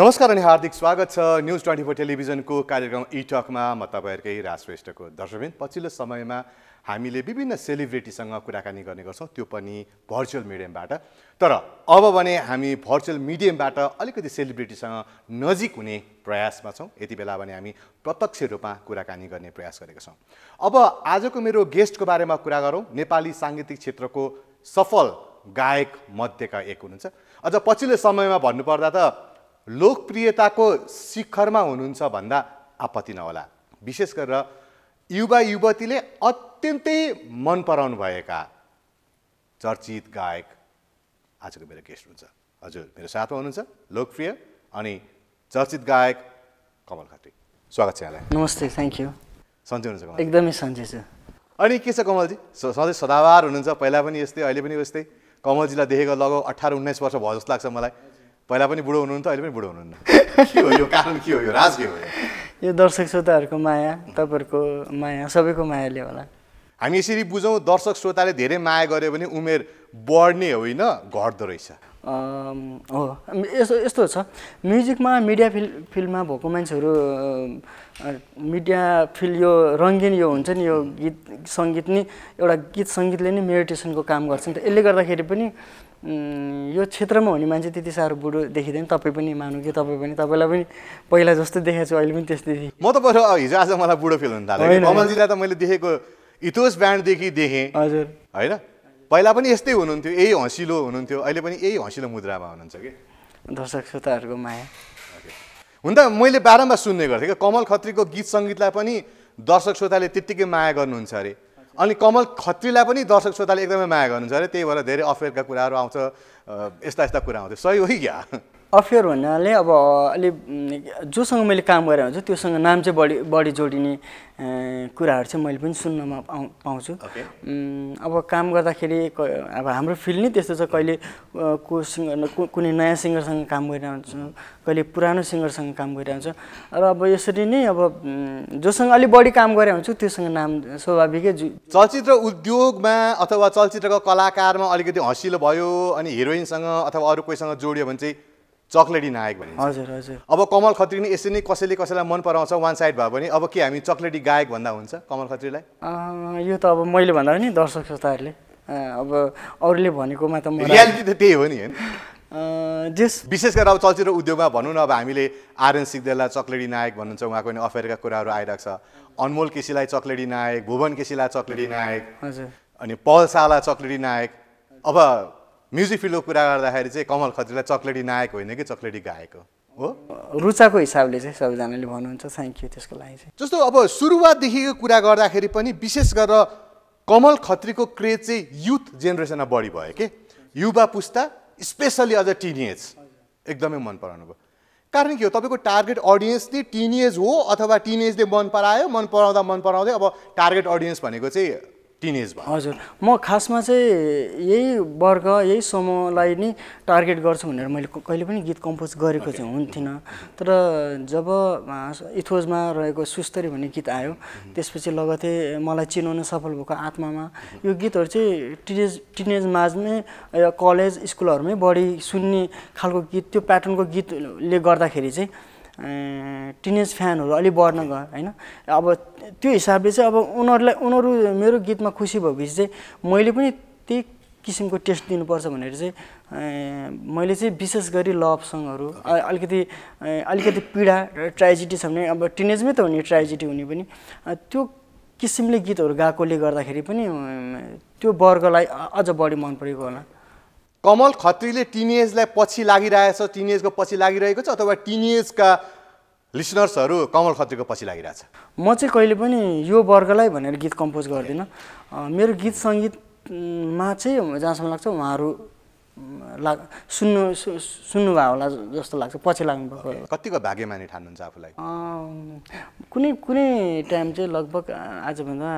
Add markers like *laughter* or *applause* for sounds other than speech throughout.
नमस्कार अनि हार्दिक स्वागत छ न्युज ट्वेन्टी फोर टेलिभिजनको कार्यक्रम इटकमा म तपाईँहरूकै राजश्रेष्ठको दर्शकबिन पछिल्लो समयमा हामीले विभिन्न सेलिब्रिटीसँग कुराकानी गर्ने गर्छौँ त्यो पनि भर्चुअल मिडियमबाट तर अब भने हामी भर्चुअल मिडियमबाट अलिकति सेलिब्रिटीसँग नजिक हुने प्रयासमा छौँ यति बेला भने हामी प्रत्यक्ष रूपमा कुराकानी गर्ने प्रयास गरेका छौँ अब आजको मेरो गेस्टको बारेमा कुरा गरौँ नेपाली साङ्गीतिक क्षेत्रको सफल गायक मध्येका एक हुनुहुन्छ अझ पछिल्लो समयमा भन्नुपर्दा त लोकप्रियताको शिखरमा हुनुहुन्छ भन्दा आपत्ति नहोला विशेष गरेर युवा युवतीले अत्यन्तै मन पराउनु भएका चर्चित गायक आजको मेरो गेस्ट हुनुहुन्छ हजुर मेरो साथमा हुनुहुन्छ लोकप्रिय अनि चर्चित गायक कमल खत्री स्वागत छ यहाँलाई नमस्ते थ्याङ्क यू सन्चै हुनुहुन्छ कमल एकदमै सन्चै छु अनि के छ कमलजी सधैँ सदाबार हुनुहुन्छ पहिला पनि यस्तै अहिले पनि यस्तै कमलजीलाई देखेको लगभग अठार उन्नाइस वर्ष भयो जस्तो लाग्छ मलाई पहिला पनि बुढो हुनुहुन्थ्यो अहिले पनि बुढो हुनुहुन्न *laughs* के हो यो कारण के हो यो राज के हो यो दर्शक श्रोताहरूको माया तपाईँहरूको माया सबैको मायाले होला हामी यसरी बुझौँ दर्शक श्रोताले धेरै माया गर्यो भने उमेर बढ्ने होइन घट्दो रहेछ हो यस्तो यस्तो छ म्युजिकमा मिडिया फिल फिल्डमा भएको मान्छेहरू मिडिया फिल्ड यो रङ्गीन यो हुन्छ नि यो गीत सङ्गीत नि एउटा गीत सङ्गीतले नै मेडिटेसनको काम गर्छ नि त यसले गर्दाखेरि पनि यो क्षेत्रमा हुने मान्छे त्यति साह्रो बुढो देखिँदैन तपाईँ पनि मानु कि तपाईँ पनि तपाईँलाई पनि पहिला जस्तो देखाएको छु अहिले पनि त्यस्तै म त बरु हिजो आज मलाई बुढो फिल हुन थाल्यो कमलजीलाई त मैले देखेको इतोस ब्यान्डदेखि देखेँ हजुर होइन पहिला पनि यस्तै हुनुहुन्थ्यो यही हँसिलो हुनुहुन्थ्यो अहिले पनि यही हँसिलो मुद्रामा हुनुहुन्छ कि दर्शक श्रोताहरूको माया हुन त मैले बारम्बार सुन्ने गर्थेँ कि कमल खत्रीको गीत सङ्गीतलाई पनि दर्शक श्रोताले त्यत्तिकै माया गर्नुहुन्छ अरे अनि कमल खत्रीलाई पनि दर्शक श्रोताले एकदमै माया गर्नुहुन्छ अरे त्यही भएर धेरै अफेयरका कुराहरू आउँछ यस्ता यस्ता कुरा आउँछ सही हो कि क्या अफेयर भन्नाले अब अलि जोसँग मैले काम गरेर हुन्छु त्योसँग नाम चाहिँ बढी बढी जोडिने कुराहरू चाहिँ मैले पनि सुन्नमा पाउँछु okay. अब काम गर्दाखेरि अब हाम्रो फिल्ड नै त्यस्तो छ कहिले को सिङ्गर कुनै नयाँ सिङ्गरसँग काम गरिरहन्छ कहिले पुरानो सिङ्गरसँग काम गरिरहन्छ र अब यसरी नै अब जोसँग अलिक बढी काम गरे हुन्छु त्योसँग नाम स्वाभाविकै जु चलचित्र उद्योगमा अथवा चलचित्रको कलाकारमा अलिकति हँसिलो भयो अनि हिरोइनसँग अथवा अरू कोहीसँग जोड्यो भने चाहिँ चक्लेटी नायक भनिन्छ हजुर हजुर अब कमल खत्री नै यसरी नै कसैले कसैलाई मन पराउँछ वान साइड भयो भने अब के हामी चक्लेटी गायक भन्दा हुन्छ कमल खत्रीलाई यो त अब मैले भन्दा पनि दर्शक श्रोताहरूले अब अरूले भनेकोमा त रियालिटी त त्यही हो नि होइन जेस विशेष गरेर अब चलचित्र उद्योगमा भनौँ न अब हामीले आरएन सिक्देललाई चक्लेटी नायक भन्नुहुन्छ उहाँको नि अफेयरका कुराहरू आइरहेको छ अनमोल केसीलाई चक्लेटी नायक भुवन केसीलाई चक्लेटी नायक हजुर अनि पल शाहलाई चक्लेटी नायक अब म्युजिक फिल्डको कुरा गर्दाखेरि चाहिँ कमल खत्रीलाई चक्लेटी नायक होइन कि चक्लेटी गाएको हो रुचाको हिसाबले चाहिँ सबैजनाले भन्नुहुन्छ थ्याङ्क यू त्यसको लागि चाहिँ जस्तो अब सुरुवातदेखिको कुरा गर्दाखेरि पनि विशेष गरेर कमल खत्रीको क्रेज चाहिँ युथ जेनेरेसनमा बढी भयो कि युवा पुस्ता स्पेसली अझ टिनेज एकदमै मन पराउनु भयो कारण के हो तपाईँको टार्गेट अडियन्स नै टिनेज हो अथवा टिनेजले मन परायो मन पराउँदा मन पराउँदै अब टार्गेट अडियन्स भनेको चाहिँ टिनेजमा हजुर म खासमा चाहिँ यही वर्ग यही समूहलाई नै टार्गेट गर्छु भनेर मैले कहिले पनि गीत कम्पोज गरेको चाहिँ हुन्थिनँ तर जब इथोजमा रहेको सुस्तरी भन्ने गीत आयो त्यसपछि लगतै मलाई चिनाउन सफल भएको आत्मामा यो गीतहरू चाहिँ टिनेज टिनेज माझमै कलेज स्कुलहरूमै बढी सुन्ने खालको गीत त्यो प्याटर्नको गीतले गर्दाखेरि चाहिँ टिनेज फ्यानहरू अलिक बढ्न गयो होइन अब त्यो हिसाबले चाहिँ अब उनीहरूलाई उनीहरू मेरो गीतमा खुसी भएपछि चाहिँ मैले पनि त्यही किसिमको टेस्ट दिनुपर्छ भनेर चाहिँ मैले चाहिँ विशेष गरी लभ सङहरू अलिकति अलिकति पीडा र ट्राजेडी छ भने अब टिनेजमै त हुने ट्राजेडी हुने पनि त्यो किसिमले गीतहरू गएकोले गर्दाखेरि पनि त्यो वर्गलाई अझ बढी मन परेको होला कमल खत्रीले टिनेजलाई पछि लागिरहेछ टिनेजको पछि लागिरहेको छ अथवा टिनेजका लिसनर्सहरू कमल खत्रीको पछि लागिरहेछ म चाहिँ कहिले पनि यो वर्गलाई भनेर गीत कम्पोज गर्दिनँ मेरो गीत सङ्गीतमा चाहिँ जहाँसम्म लाग्छ उहाँहरू लाग सुन्नु सुन्नुभयो होला जस्तो लाग्छ पछि लाग्नुभएको कतिको भाग्यमानी ठान्नुहुन्छ आफूलाई कुनै कुनै टाइम चाहिँ लगभग आजभन्दा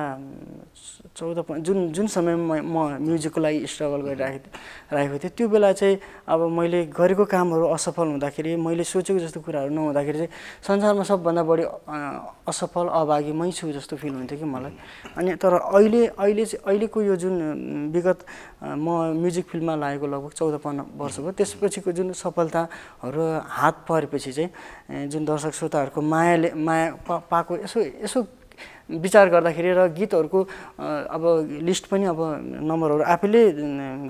चौध जुन जुन समयमा म म्युजिकको लागि स्ट्रगल गरिराखेको राखेको थिएँ त्यो बेला चाहिँ अब मैले गरेको कामहरू असफल हुँदाखेरि मैले सोचेको जस्तो कुराहरू नहुँदाखेरि चाहिँ संसारमा सबभन्दा बढी असफल अभागी मै छु जस्तो फिल हुन्थ्यो कि मलाई अनि तर अहिले अहिले चाहिँ अहिलेको यो जुन विगत म म्युजिक फिल्डमा लागेको लगभग चौध पन्ध्र वर्ष भयो त्यसपछिको जुन सफलताहरू हात परेपछि चाहिँ जुन दर्शक श्रोताहरूको मायाले माया पाएको यसो यसो विचार गर्दाखेरि र गीतहरूको अब लिस्ट पनि अब नम्बरहरू आफैले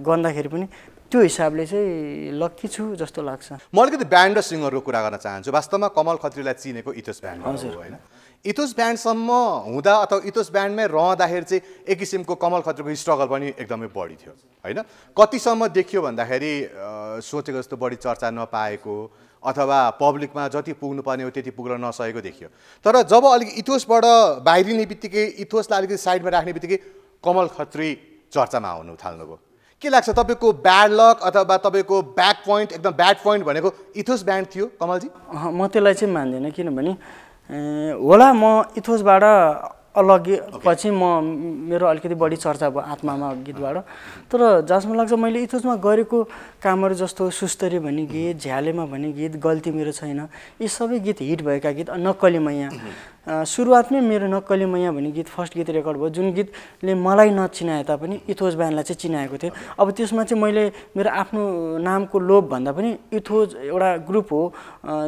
गन्दाखेरि पनि त्यो हिसाबले चाहिँ लक्की छु जस्तो लाग्छ म अलिकति ब्यान्ड र सिङ्गरको कुरा गर्न चाहन्छु वास्तवमा कमल खत्रीलाई चिनेको इतोस ब्यान्ड हजुर होइन इतोस ब्यान्डसम्म हुँदा अथवा इतोस ब्यान्डमै रहँदाखेरि चाहिँ एक किसिमको कमल खत्रीको स्ट्रगल पनि एकदमै बढी थियो होइन कतिसम्म देखियो भन्दाखेरि सोचेको जस्तो बढी चर्चा नपाएको अथवा पब्लिकमा जति पुग्नुपर्ने हो त्यति पुग्न नसकेको देखियो तर जब अलिक इथोसबाट बाहिरिने बित्तिकै इथोसलाई अलिकति साइडमा राख्ने बित्तिकै कमल खत्री चर्चामा आउनु थाल्नुभयो के लाग्छ तपाईँको ब्याड लक अथवा तपाईँको ब्याक पोइन्ट एकदम ब्याड पोइन्ट भनेको इथोस ब्यान्ड थियो कमलजी म त्यसलाई चाहिँ मान्दिनँ किनभने होला म इथोसबाट अलग्गै पछि म मेरो अलिकति बढी चर्चा भयो आत्मामा गीतबाट तर जसमा लाग्छ मैले इथोसमा गरेको कामहरू जस्तो सुस्तरी भन्ने गीत झ्यालेमा भन्ने गीत गल्ती मेरो छैन यी सबै गीत हिट भएका गीत नक्कली मैया mm-hmm. सुरुवातमै मेरो नक्कली मैया भन्ने गीत फर्स्ट गीत रेकर्ड भयो जुन गीतले मलाई नचिनाए तापनि इथोज ब्यान्डलाई चाहिँ चिनाएको थियो अब त्यसमा चाहिँ मैले मेरो आफ्नो नामको लोभ भन्दा पनि इथोज एउटा ग्रुप हो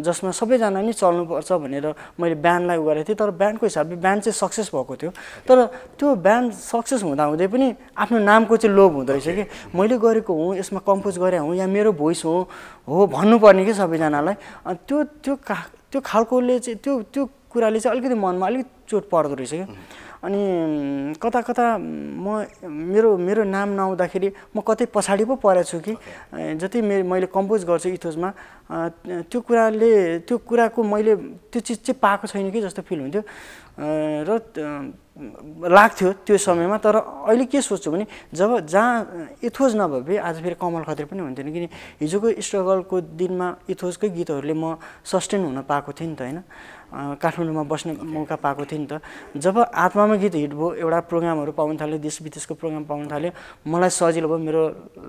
जसमा सबैजना नै चल्नुपर्छ भनेर मैले ब्यान्डलाई गरेको थिएँ तर ब्यान्डको हिसाबले ब्यान्ड चाहिँ सक्सेस भएको थियो तर त्यो ब्यान्ड सक्सेस हुँदाहुँदै पनि आफ्नो नामको चाहिँ लोभ हुँदो रहेछ कि मैले गरेको हुँ यसमा कम्पोज गरे हुँ या मेरो भोइस हो हो भन्नुपर्ने कि सबैजनालाई त्यो त्यो का त्यो खालकोले चाहिँ त्यो त्यो कुराले चाहिँ अलिकति मनमा अलिक चोट पर्दो रहेछ क्या अनि कता कता म मेरो मेरो नाम नआउँदाखेरि म कतै पछाडि पो परेको छु कि जति मेरो मैले कम्पोज गर्छु इथोजमा त्यो कुराले त्यो कुराको मैले त्यो चिज चाहिँ पाएको छैन कि जस्तो फिल हुन्थ्यो र लाग्थ्यो त्यो समयमा तर अहिले के सोच्छु भने जब जहाँ इथोज नभए पनि आज फेरि कमल खत्री पनि हुन्थेन किन हिजोको स्ट्रगलको दिनमा इथोजकै गीतहरूले म सस्टेन हुन पाएको थिएँ नि त होइन काठमाडौँमा बस्ने मौका पाएको थिएँ नि त जब आत्मामा गीत हिट भयो एउटा प्रोग्रामहरू पाउन थाल्यो देश विदेशको प्रोग्राम पाउन थाल्यो मलाई सजिलो भयो मेरो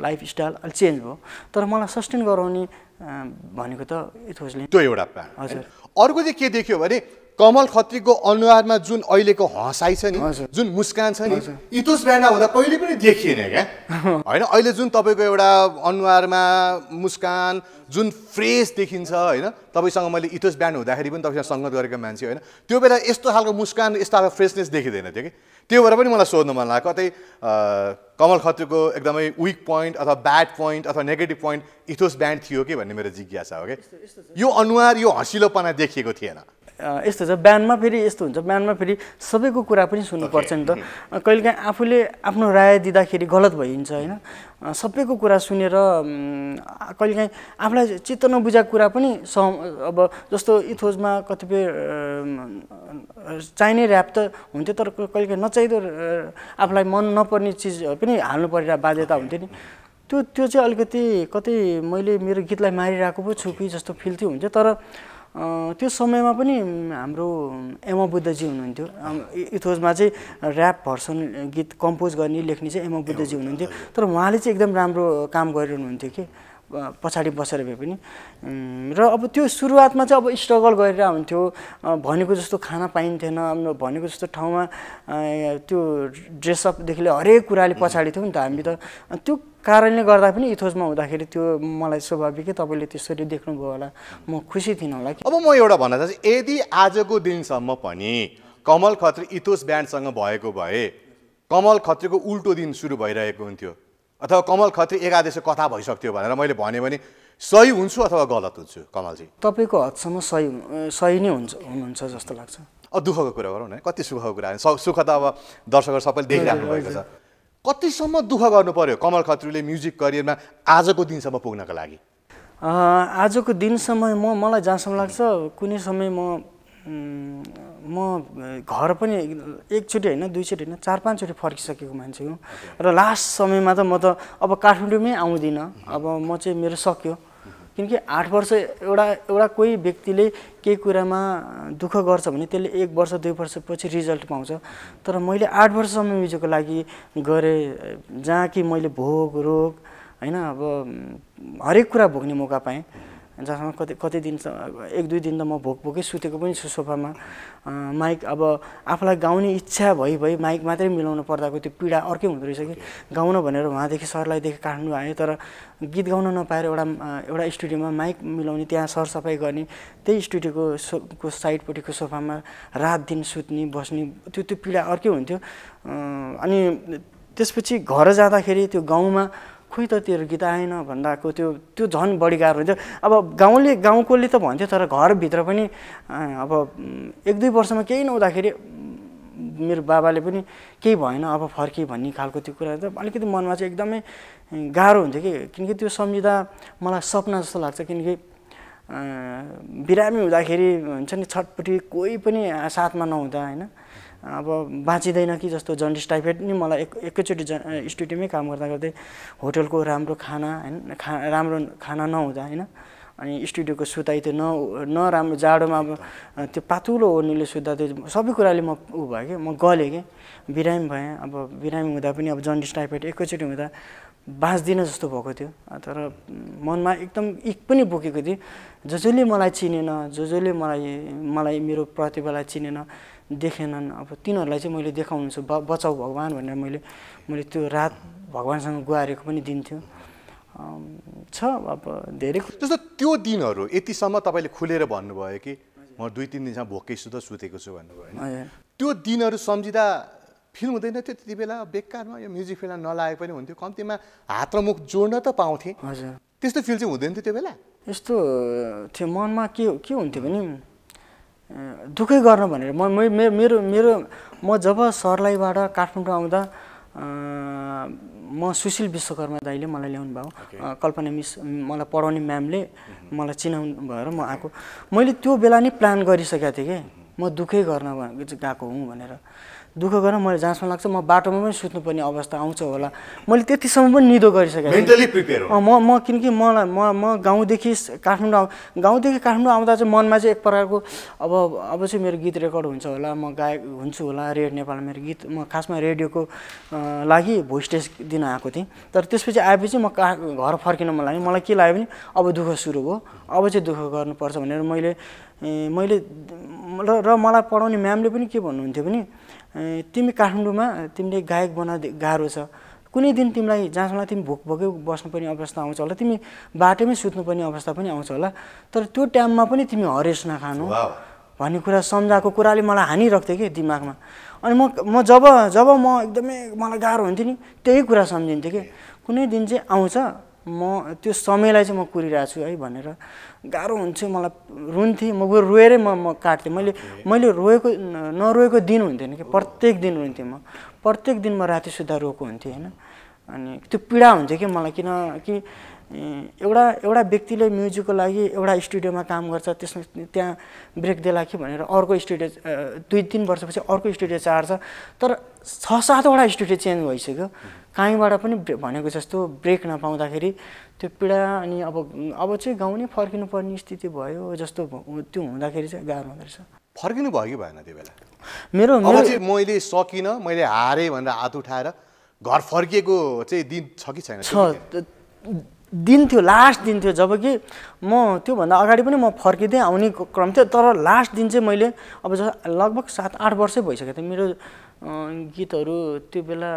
लाइफ स्टाइल अलिक चेन्ज भयो तर मलाई सस्टेन गराउने भनेको त इथोजले त्यो एउटा हजुर अर्को चाहिँ के देख्यो भने कमल खत्रीको अनुहारमा जुन अहिलेको हँसाइ छ नि जुन मुस्कान छ नि इतोस ब्यान्डा हुँदा कहिले पनि देखिएन क्या *laughs* होइन अहिले जुन तपाईँको एउटा अनुहारमा मुस्कान जुन फ्रेस देखिन्छ होइन तपाईँसँग मैले इतोस ब्यान्ड हुँदाखेरि पनि तपाईँसँग सङ्गत गरेको मान्छे होइन त्यो बेला यस्तो खालको मुस्कान यस्तो खालको फ्रेसनेस देखिँदैन थियो कि त्यो भएर पनि मलाई सोध्नु मन लाग्यो कतै कमल खत्रीको एकदमै विक पोइन्ट अथवा ब्याड पोइन्ट अथवा नेगेटिभ पोइन्ट इथोस ब्यान्ड थियो कि भन्ने मेरो जिज्ञासा हो कि यो अनुहार यो हँसिलोपना देखिएको थिएन यस्तो छ बिहानमा फेरि यस्तो हुन्छ बिहानमा फेरि सबैको कुरा पनि सुन्नुपर्छ नि त कहिलेकाहीँ आफूले आफ्नो राय दिँदाखेरि गलत भइन्छ होइन सबैको कुरा सुनेर कहिलेकाहीँ आफूलाई चित्त नबुझाएको कुरा पनि स अब जस्तो इथोजमा कतिपय चाहिने ऱ्याप त हुन्थ्यो तर कहिलेकाहीँ नचाहिँदो आफूलाई मन नपर्ने चिज पनि हाल्नु परेर बाध्यता हुन्थ्यो नि त्यो त्यो चाहिँ अलिकति कतै मैले मेरो गीतलाई मारिरहेको पो छु कि जस्तो फिल थियो हुन्थ्यो तर त्यो समयमा पनि हाम्रो एमा बुद्धजी हुनुहुन्थ्यो इथोजमा चाहिँ ऱ्याप भर्सन गीत कम्पोज गर्ने लेख्ने चाहिँ एमा बुद्धजी हुनुहुन्थ्यो तर उहाँले चाहिँ एकदम राम्रो काम गरिरहनुहुन्थ्यो कि पछाडि बसेर भए पनि र अब त्यो सुरुवातमा चाहिँ अब स्ट्रगल गरेर हुन्थ्यो भनेको जस्तो खाना पाइन्थेन भनेको जस्तो ठाउँमा त्यो ड्रेसअपदेखि लिएर हरेक कुराले पछाडि थियो नि त हामी त त्यो कारणले गर्दा पनि इथोजमा हुँदाखेरि त्यो मलाई स्वाभाविकै तपाईँले त्यसरी देख्नुभयो होला म खुसी थिइनँ होला कि अब म एउटा भन्न चाहन्छु यदि आजको दिनसम्म पनि कमल खत्री इथोस ब्यान्डसँग भएको भए कमल खत्रीको उल्टो दिन सुरु भइरहेको हुन्थ्यो अथवा कमल खत्री एकादशी कथा भइसक्थ्यो भनेर मैले भने सही हुन्छु अथवा गलत हुन्छु कमलजी तपाईँको हदसम्म सही सही नै हुन्छ हुनुहुन्छ जस्तो लाग्छ अब दुःखको कुरा गरौँ न कति सुखको कुरा सुख त अब दर्शकहरू सबैले देखिराख्नु भएको छ कतिसम्म दुःख गर्नु पर्यो कमल खत्रीले म्युजिक करियरमा आजको दिनसम्म पुग्नको लागि आजको दिनसम्म म मलाई जहाँसम्म लाग्छ कुनै समय म म घर पनि एकचोटि होइन दुईचोटि होइन चार पाँचचोटि फर्किसकेको मान्छे हो र लास्ट समयमा त म त अब काठमाडौँमै आउँदिनँ अब म चाहिँ मेरो सक्यो किनकि आठ वर्ष एउटा एउटा कोही व्यक्तिले केही कुरामा दुःख गर्छ भने त्यसले एक वर्ष दुई वर्षपछि रिजल्ट पाउँछ तर मैले आठ वर्षसम्म म्युजिकको लागि गरेँ जहाँ कि मैले भोग रोग होइन अब हरेक कुरा भोग्ने मौका पाएँ जसमा कति कति दिन एक दुई दिन त म भोक भोकै सुतेको पनि छु सोफामा माइक अब आफूलाई गाउने इच्छा भइ भई माइक मात्रै मिलाउनु पर्दाको त्यो पीडा अर्कै हुँदो रहेछ कि गाउन भनेर उहाँदेखि सरलाईदेखि काठमाडौँ आयो तर गीत गाउन नपाएर एउटा एउटा स्टुडियोमा माइक मिलाउने त्यहाँ सरसफाइ गर्ने त्यही स्टुडियोको सोको साइडपट्टिको सोफामा रात दिन सुत्ने बस्ने त्यो त्यो पीडा अर्कै हुन्थ्यो अनि त्यसपछि घर जाँदाखेरि त्यो गाउँमा खोइ त तेरो गीत आएन भन्दाको त्यो त्यो झन् बढी गाह्रो हुन्थ्यो अब गाउँले गाउँकोले त भन्थ्यो तर घरभित्र पनि अब एक दुई वर्षमा केही नहुँदाखेरि मेरो बाबाले पनि केही भएन अब फर्के भन्ने खालको त्यो कुरा त अलिकति मनमा चाहिँ एकदमै गाह्रो हुन्थ्यो कि किनकि त्यो सम्झिँदा मलाई सपना जस्तो लाग्छ किनकि बिरामी हुँदाखेरि हुन्छ नि छटपट्टि कोही पनि साथमा नहुँदा होइन अब बाँचिँदैन कि जस्तो जन्डिस टाइफाइड नि मलाई एक एकैचोटि ज स्टुडियोमै काम गर्दा गर्दै होटलको राम्रो खाना होइन खा राम्रो खाना नहुँदा होइन अनि स्टुडियोको सुताइ त्यो न नराम्रो जाडोमा अब त्यो पातुलो ओर्नेले सुत्दा त्यो सबै कुराले म ऊ भयो कि म गलेँ कि बिरामी भएँ अब बिरामी हुँदा पनि अब जन्डिस टाइफाइड एकैचोटि हुँदा बाँच्दिनँ जस्तो भएको थियो तर मनमा एकदम इक पनि बोकेको थिएँ जसले मलाई चिनेन जसले मलाई मलाई मेरो प्रतिभालाई चिनेन देखेनन् अब तिनीहरूलाई चाहिँ मैले देखाउनु छु ब बचाउ भगवान् भनेर मैले मैले त्यो रात भगवान्सँग गुहारेको पनि दिन थियो छ अब धेरै जस्तो त्यो दिनहरू यतिसम्म तपाईँले खुलेर भन्नुभयो कि म दुई तिन दिनसम्म भोकै सुतेको छु भन्नुभयो त्यो दिनहरू सम्झिँदा फिल हुँदैन थियो त्यति बेला बेकारमा यो म्युजिक फिल्म नलागे पनि हुन्थ्यो कम्तीमा हात र मुख जोड्न त पाउँथेँ हजुर त्यस्तो फिल चाहिँ हुँदैन थियो त्यो बेला यस्तो थियो मनमा के के हुन्थ्यो भने दुःखै गर्न भनेर म मेरो मेरो म जब सर्लाहीबाट काठमाडौँ आउँदा म सुशील विश्वकर्मा दाईले मलाई ल्याउनु भयो कल्पना मिस मलाई पढाउने म्यामले मलाई चिनाउनु भएर म आएको मैले त्यो बेला नै प्लान गरिसकेको थिएँ कि म दुःखै गर्न गएको हुँ भनेर दुःख गरेर मैले जहाँसम्म लाग्छ म बाटोमा पनि सुत्नुपर्ने अवस्था आउँछ होला मैले त्यतिसम्म पनि निदो गरिसकेँ म म किनकि मलाई म म गाउँदेखि काठमाडौँ गाउँदेखि काठमाडौँ आउँदा चाहिँ मनमा चाहिँ एक प्रकारको अब अब चाहिँ मेरो गीत रेकर्ड हुन्छ होला म गायक हुन्छु होला रेड नेपालमा मेरो गीत म खासमा रेडियोको लागि भोइस टेस्ट दिन आएको थिएँ तर त्यसपछि आएपछि म का घर फर्किन मन लाग्यो मलाई के लाग्यो भने अब दुःख सुरु भयो अब चाहिँ दुःख गर्नुपर्छ भनेर मैले मैले र मलाई पढाउने म्यामले पनि के भन्नुहुन्थ्यो भने तिमी काठमाडौँमा तिमीले गायक बना गाह्रो छ कुनै दिन तिमीलाई जहाँसम्म तिमी भोक भोकै बस्नुपर्ने अवस्था आउँछ होला तिमी बाटोमै सुत्नुपर्ने अवस्था पनि आउँछ होला तर त्यो टाइममा पनि तिमी हरेस नखानु भन्ने कुरा सम्झाएको कुराले मलाई हानिरहेको थियो कि दिमागमा अनि म म जब जब म एकदमै मलाई गाह्रो हुन्थ्यो नि त्यही कुरा सम्झिन्थेँ कि कुनै दिन चाहिँ आउँछ म त्यो समयलाई चाहिँ म कुरिरहेको छु है भनेर गाह्रो हुन्थ्यो मलाई रुन्थेँ म गएर रोएरै म म काट्थेँ मैले मैले रोएको नरोएको दिन हुन्थेन कि प्रत्येक दिन रुन्थेँ म प्रत्येक दिन म राति सुधा रोएको हुन्थेँ होइन अनि त्यो पीडा हुन्थ्यो कि मलाई किन कि एउटा एउटा व्यक्तिले म्युजिकको लागि एउटा स्टुडियोमा काम गर्छ त्यसमा त्यहाँ ब्रेक देला कि भनेर अर्को स्टुडियो दुई तिन वर्षपछि अर्को स्टुडियो चार्छ तर छ सातवटा स्टुडियो चेन्ज भइसक्यो काहीँबाट पनि भनेको जस्तो ब्रेक नपाउँदाखेरि त्यो पीडा अनि अब अब चाहिँ गाउँ नै फर्किनु पर्ने स्थिति भयो जस्तो त्यो हुँदाखेरि चाहिँ गाह्रो हुँदो रहेछ फर्किनु भयो कि भएन त्यो बेला मेरो चाहिँ मैले सकिनँ मैले हारेँ भनेर हात उठाएर घर फर्किएको चाहिँ दिन छ कि छैन छ दिन थियो लास्ट दिन थियो जब कि म त्योभन्दा अगाडि पनि म फर्किँदै आउने क्रम थियो तर लास्ट दिन चाहिँ मैले अब जस लगभग सात आठ वर्षै भइसकेको थियो मेरो गीतहरू त्यो बेला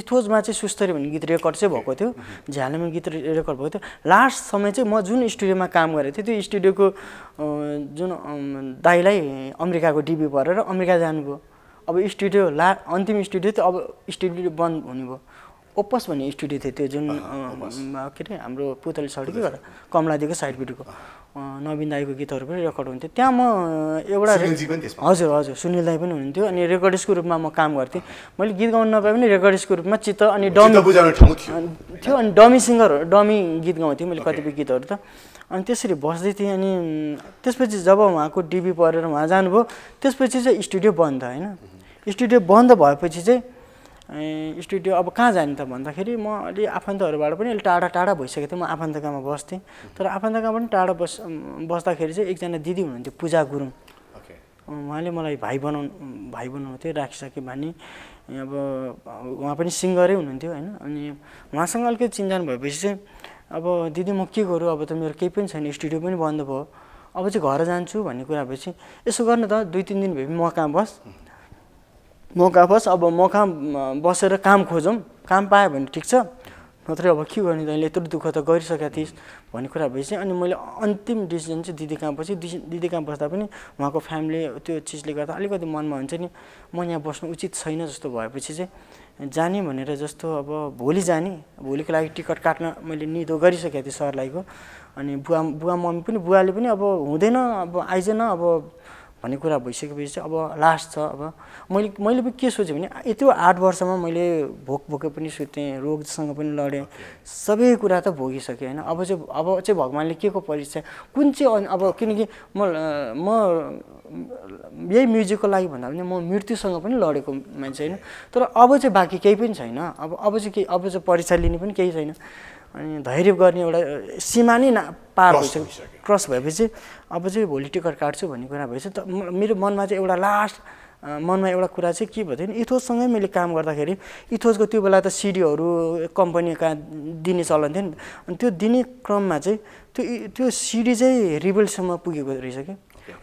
इथोजमा चाहिँ सुस्तरी भन्ने गीत रेकर्ड चाहिँ भएको थियो झ्यालमा गीत रेकर्ड भएको थियो लास्ट समय चाहिँ म जुन स्टुडियोमा काम गरेको थिएँ त्यो स्टुडियोको जुन दाईलाई अमेरिकाको डिबी परेर अमेरिका जानुभयो अब स्टुडियो ला अन्तिम स्टुडियो त अब स्टुडियो बन्द हुने भयो ओपस भन्ने स्टुडियो थियो त्यो जुन के अरे हाम्रो पुतली सडकै गर्दा कमलादीको साइडपट्टिको नवीन दाईको गीतहरू पनि रेकर्ड हुन्थ्यो त्यहाँ म एउटा हजुर हजुर सुनिल दाई पनि हुनुहुन्थ्यो अनि रेकर्डिस्टको रूपमा म काम गर्थेँ मैले गीत गाउनु नपाए पनि रेकर्डिस्टको रूपमा चित्त अनि डमी थियो अनि डमी सिङ्गरहरू डमी गीत गाउँथेँ मैले कतिपय गीतहरू त अनि त्यसरी बस्दै थिएँ अनि त्यसपछि जब उहाँको डिबी परेर उहाँ जानुभयो त्यसपछि चाहिँ स्टुडियो बन्द होइन स्टुडियो बन्द भएपछि चाहिँ स्टुडियो अब कहाँ जाने त भन्दाखेरि म अलि आफन्तहरूबाट पनि अलिक टाढा टाढा भइसकेको थिएँ म आफन्तकामा बस्थेँ तर आफन्तकामा पनि टाढा बस् बस्दाखेरि चाहिँ एकजना दिदी हुनुहुन्थ्यो पूजा गुरुङ उहाँले मलाई भाइ बनाउनु भाइ बनाउनु थियो राखिसके भानी अब उहाँ पनि सिङ्गरै हुनुहुन्थ्यो होइन अनि उहाँसँग अलिकति चिन्जान भएपछि चाहिँ अब दिदी म के गरौँ अब त मेरो केही पनि छैन स्टुडियो पनि बन्द भयो अब चाहिँ घर जान्छु भन्ने कुरा भएपछि यसो गर्नु त दुई तिन दिन पनि म कहाँ बस मौका बस अब मौका बसेर काम खोजौँ काम पायो भने ठिक छ नत्र अब के गर्ने तैँले यत्रो दुःख त गरिसकेको थिइस् भन्ने कुरा भएपछि अनि मैले अन्तिम डिसिजन चाहिँ दिदी कहाँ पछि दिदी कहाँ बस्दा पनि उहाँको फ्यामिली त्यो चिजले गर्दा अलिकति मनमा हुन्छ नि म यहाँ बस्नु उचित छैन जस्तो भएपछि चाहिँ जाने भनेर जस्तो अब भोलि जाने भोलिको लागि टिकट काट्न मैले निदो गरिसकेको थिएँ सरलाईको अनि बुवा बुवा मम्मी पनि बुवाले पनि अब हुँदैन अब आइजन अब भन्ने कुरा भइसकेपछि चाहिँ अब लास्ट छ अब मैले मैले पनि के सोचेँ भने यत्रो आठ वर्षमा मैले भोक भोके पनि सुतेँ रोगसँग पनि लडेँ सबै कुरा त भोगिसकेँ होइन अब चाहिँ अब चाहिँ भगवान्ले के को परिचय कुन चाहिँ अब किनकि म म यही म्युजिकको लागि भन्दा पनि म मृत्युसँग पनि लडेको मान्छे होइन तर अब चाहिँ बाँकी केही पनि छैन अब अब चाहिँ केही अब चाहिँ परीक्षा लिने पनि केही छैन अनि धैर्य गर्ने एउटा सीमा नै ना पार भइसक्यो क्रस भएपछि अब चाहिँ भोलि टिकट काट्छु भन्ने कुरा भएपछि त मेरो मनमा चाहिँ एउटा लास्ट मनमा एउटा कुरा चाहिँ के भन्थ्यो भने इथोजसँगै मैले काम गर्दाखेरि इथोजको त्यो बेला त सिडीहरू कम्पनी कहाँ दिने चलन थियो नि अनि त्यो दिने क्रममा चाहिँ त्यो त्यो सिडी चाहिँ रिबेलसम्म पुगेको रहेछ क्या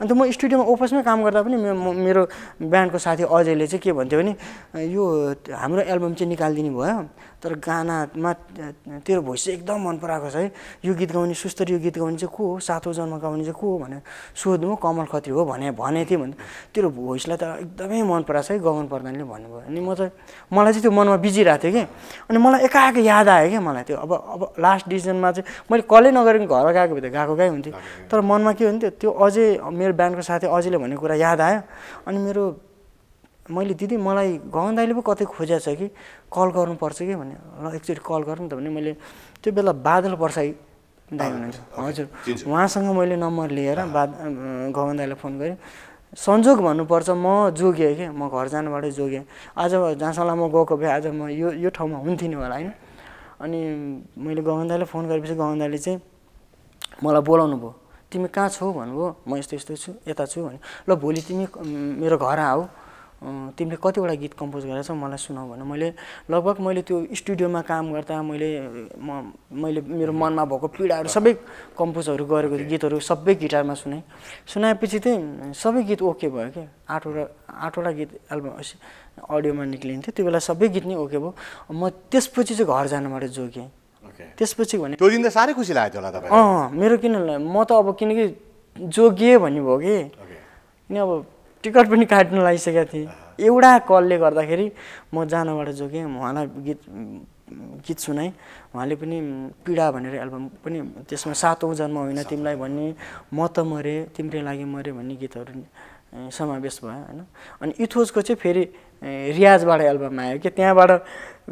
अन्त म स्टुडियोमा ओपसमै काम गर्दा पनि मेरो ब्यान्डको साथी अजयले चाहिँ के भन्थ्यो भने यो हाम्रो एल्बम चाहिँ निकालिदिनु भयो तर गानामा तेरो भोइस चाहिँ एकदम मन पराएको छ है यो गीत गाउने सुस्तरी यो गीत गाउने चाहिँ को हो सातौँ जन्म गाउने चाहिँ को हो भनेर सोध्नु कमल खत्री हो भने भने थियो भने तेरो भोइसलाई त एकदमै मन पराएको छ है गगन प्रधानले भन्नुभयो अनि म चाहिँ मलाई चाहिँ त्यो मनमा बिजी रहेको थियो कि अनि मलाई एकाएक याद आयो क्या मलाई त्यो अब अब लास्ट डिसिजनमा चाहिँ मैले कलै नगरिकन घर गएको भए त गएको गाई हुन्थ्यो तर मनमा के हुन्थ्यो त्यो अझै मेरो ब्यान्डको साथी अझैले भन्ने कुरा याद आयो अनि मेरो मैले दिदी मलाई गगन दाइले पो कतै खोजेको छ कि कल गर्नुपर्छ कि भने ल एकचोटि कल नि त भने मैले त्यो बेला बादल पर्साई दाई हुनुहुन्छ हजुर उहाँसँग मैले नम्बर लिएर बाद गगन दाईलाई फोन गरेँ संजोग भन्नुपर्छ म जोगेँ कि म घर जानुबाटै जोगेँ आज जहाँसम्म म गएको भए आज म यो यो ठाउँमा नि होला होइन अनि मैले गगन दाईलाई फोन गरेपछि गगन दाईले चाहिँ मलाई बोलाउनु भयो तिमी कहाँ छौ भन्नुभयो म यस्तो यस्तो छु यता छु भने ल भोलि तिमी मेरो घर आऊ तिमीले कतिवटा गीत कम्पोज गरेर चाहिँ मलाई सुनाऊ भने मैले लगभग मैले त्यो स्टुडियोमा काम गर्दा मैले म मैले मेरो मनमा भएको पीडाहरू सबै कम्पोजहरू गरेको गीतहरू सबै गिटारमा सुनाएँ सुनाएपछि चाहिँ सबै गीत ओके भयो क्या आठवटा आठवटा गीत एल्बम अडियोमा निक्लिन्थ्यो त्यो बेला सबै गीत नै ओके भयो म त्यसपछि चाहिँ घर जानुबाट जोगेँ त्यसपछि भने त्यो दिन त साह्रै खुसी लाग्यो होला तपाईँ अँ मेरो किन म त अब किनकि जोगिएँ भन्ने भयो कि किन अब टिकट पनि काट्न लागिसकेका थिएँ एउटा कलले गर्दाखेरि म जानबाट जोगेँ उहाँलाई गीत गीत सुनाएँ उहाँले पनि पीडा भनेर एल्बम पनि त्यसमा सातौँ जन्म होइन तिमीलाई भन्ने म त मरेँ तिम्रै लागि मरेँ भन्ने गीतहरू समावेश भयो होइन अनि इथोजको चाहिँ फेरि रियाजबाट एल्बम आयो कि त्यहाँबाट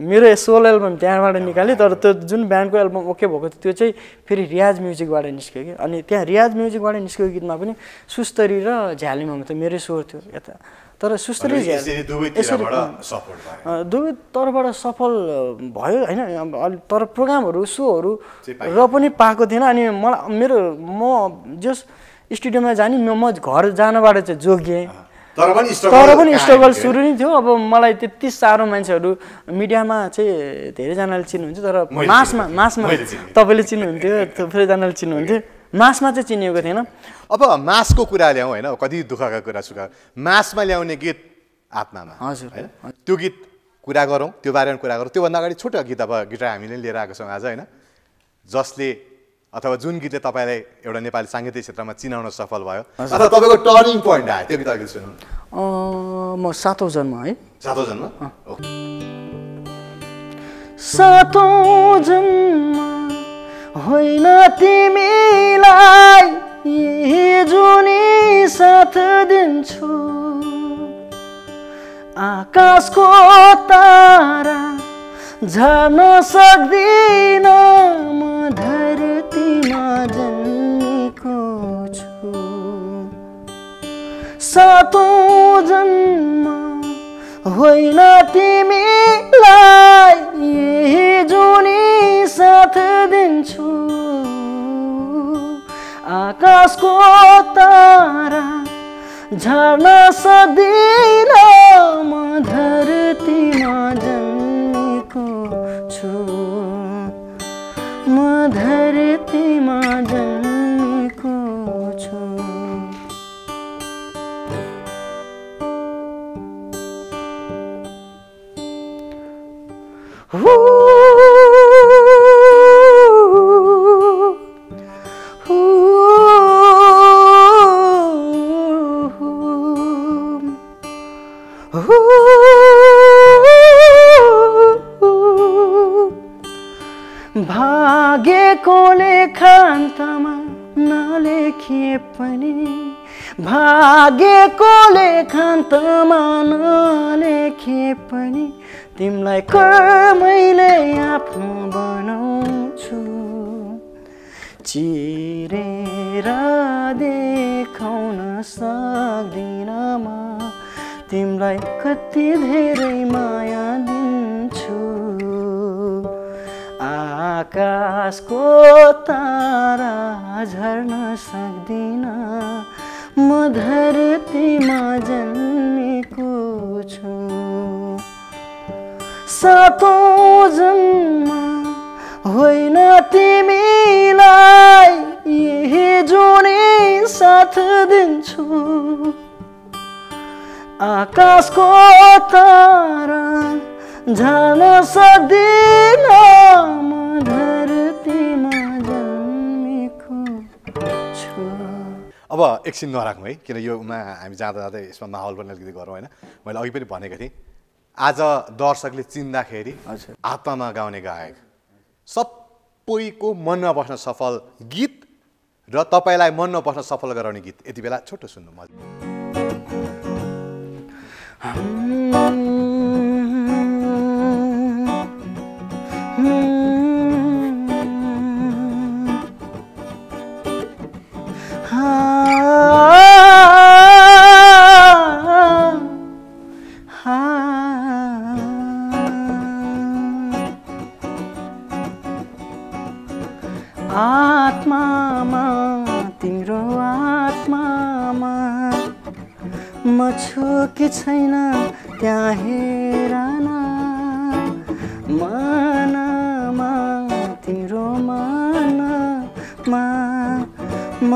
मेरो सोलो एल्बम त्यहाँबाट निकाल्यो तर त्यो जुन ब्यान्डको एल्बम ओके भएको थियो त्यो चाहिँ फेरि रियाज म्युजिकबाट निस्क्यो कि अनि त्यहाँ रियाज म्युजिकबाट निस्केको गीतमा पनि सुस्तरी र झ्यालीमाङ त मेरै स्वर थियो यता तर सुस्तरी दुवै तरबाट सफल भयो होइन तर प्रोग्रामहरू सोहरू र पनि पाएको थिएन अनि मलाई मेरो म जस स्टुडियोमा जाने म घर जानबाट चाहिँ जोगिएँ तर पनि तर पनि स्ट्रगल सुरु नै थियो अब मलाई त्यति साह्रो मान्छेहरू मिडियामा चाहिँ धेरैजनाले चिन्नुहुन्छ तर मासमा मासमा तपाईँले चिन्नुहुन्थ्यो थुप्रैजनाले चिन्नुहुन्थ्यो मासमा चाहिँ चिनिएको थिएन अब मासको कुरा ल्याउँ होइन कति दुःखका कुरा सुख मासमा ल्याउने गीत आत्मामा हजुर त्यो गीत कुरा गरौँ त्यो बारेमा कुरा गरौँ त्योभन्दा अगाडि छोटो गीत अब गिटार हामीले लिएर आएको छौँ आज होइन जसले अथवा जुन गीतले तपाईँलाई एउटा नेपाली साङ्गीतिक क्षेत्रमा चिनाउन सफल भयो तपाईँको टर्निङ पोइन्ट आयो त्यो गीत सुन्नु म सातौँ जन्म है सातौँ जन्म सातौँ जन्म होइन तिमीलाई जुनी साथ दिन्छु आकाशको तारा जान सक्दिन म धरतीमा जन्मेको छु सातौँ जन्म होइन तिमीलाई यही जुनी साथ दिन्छु आकाशको तारा झर्न सक्दिन म धरतीमा जन्म धरती माँ जन कोले खान्तमा नलेखिए पनि भागे भागेकोले खान्तमा नलेखिए पनि तिमीलाई कर्मैले आफ्नो बनाउँछु चिरेर देखाउन सक्दिनँ म तिमीलाई कति धेरै माया आकाशको तारा झर्न सक्दिन म धरतीमा जन्मेको छु सातौँ जन्म होइन तिमीलाई यही जोडे साथ दिन्छु आकाशको तारा जान सक्दिन म धरतीमा जन्मेको छु अब एकछिन नराखौँ है किन योमा हामी जाँदा जाँदै यसमा माहौल पनि अलिकति गरौँ होइन मैले अघि पनि भनेको थिएँ आज दर्शकले चिन्दाखेरि आत्मामा गाउने गायक सबैको मनमा बस्न सफल गीत र तपाईँलाई मनमा बस्न सफल गराउने गीत यति बेला छोटो सुन्नु मजा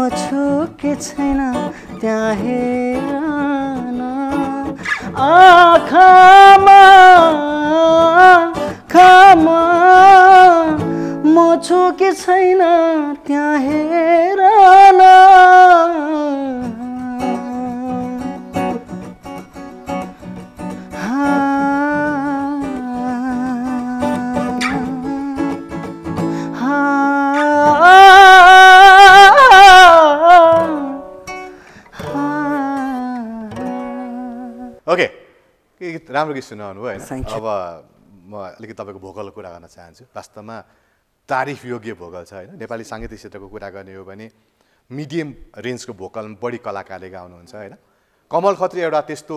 छु के छैन त्यहाँ हे आखामा खामा म छु के छैन त्यहाँ हेर राम्रो गीत सुनाउनु भयो होइन अब म अलिकति तपाईँको भोकलको कुरा गर्न चाहन्छु वास्तवमा तारिफ योग्य भोकल छ होइन नेपाली साङ्गीतिक क्षेत्रको कुरा गर्ने हो भने मिडियम रेन्जको भोकलमा बढी कलाकारले गाउनुहुन्छ होइन कमल खत्री एउटा त्यस्तो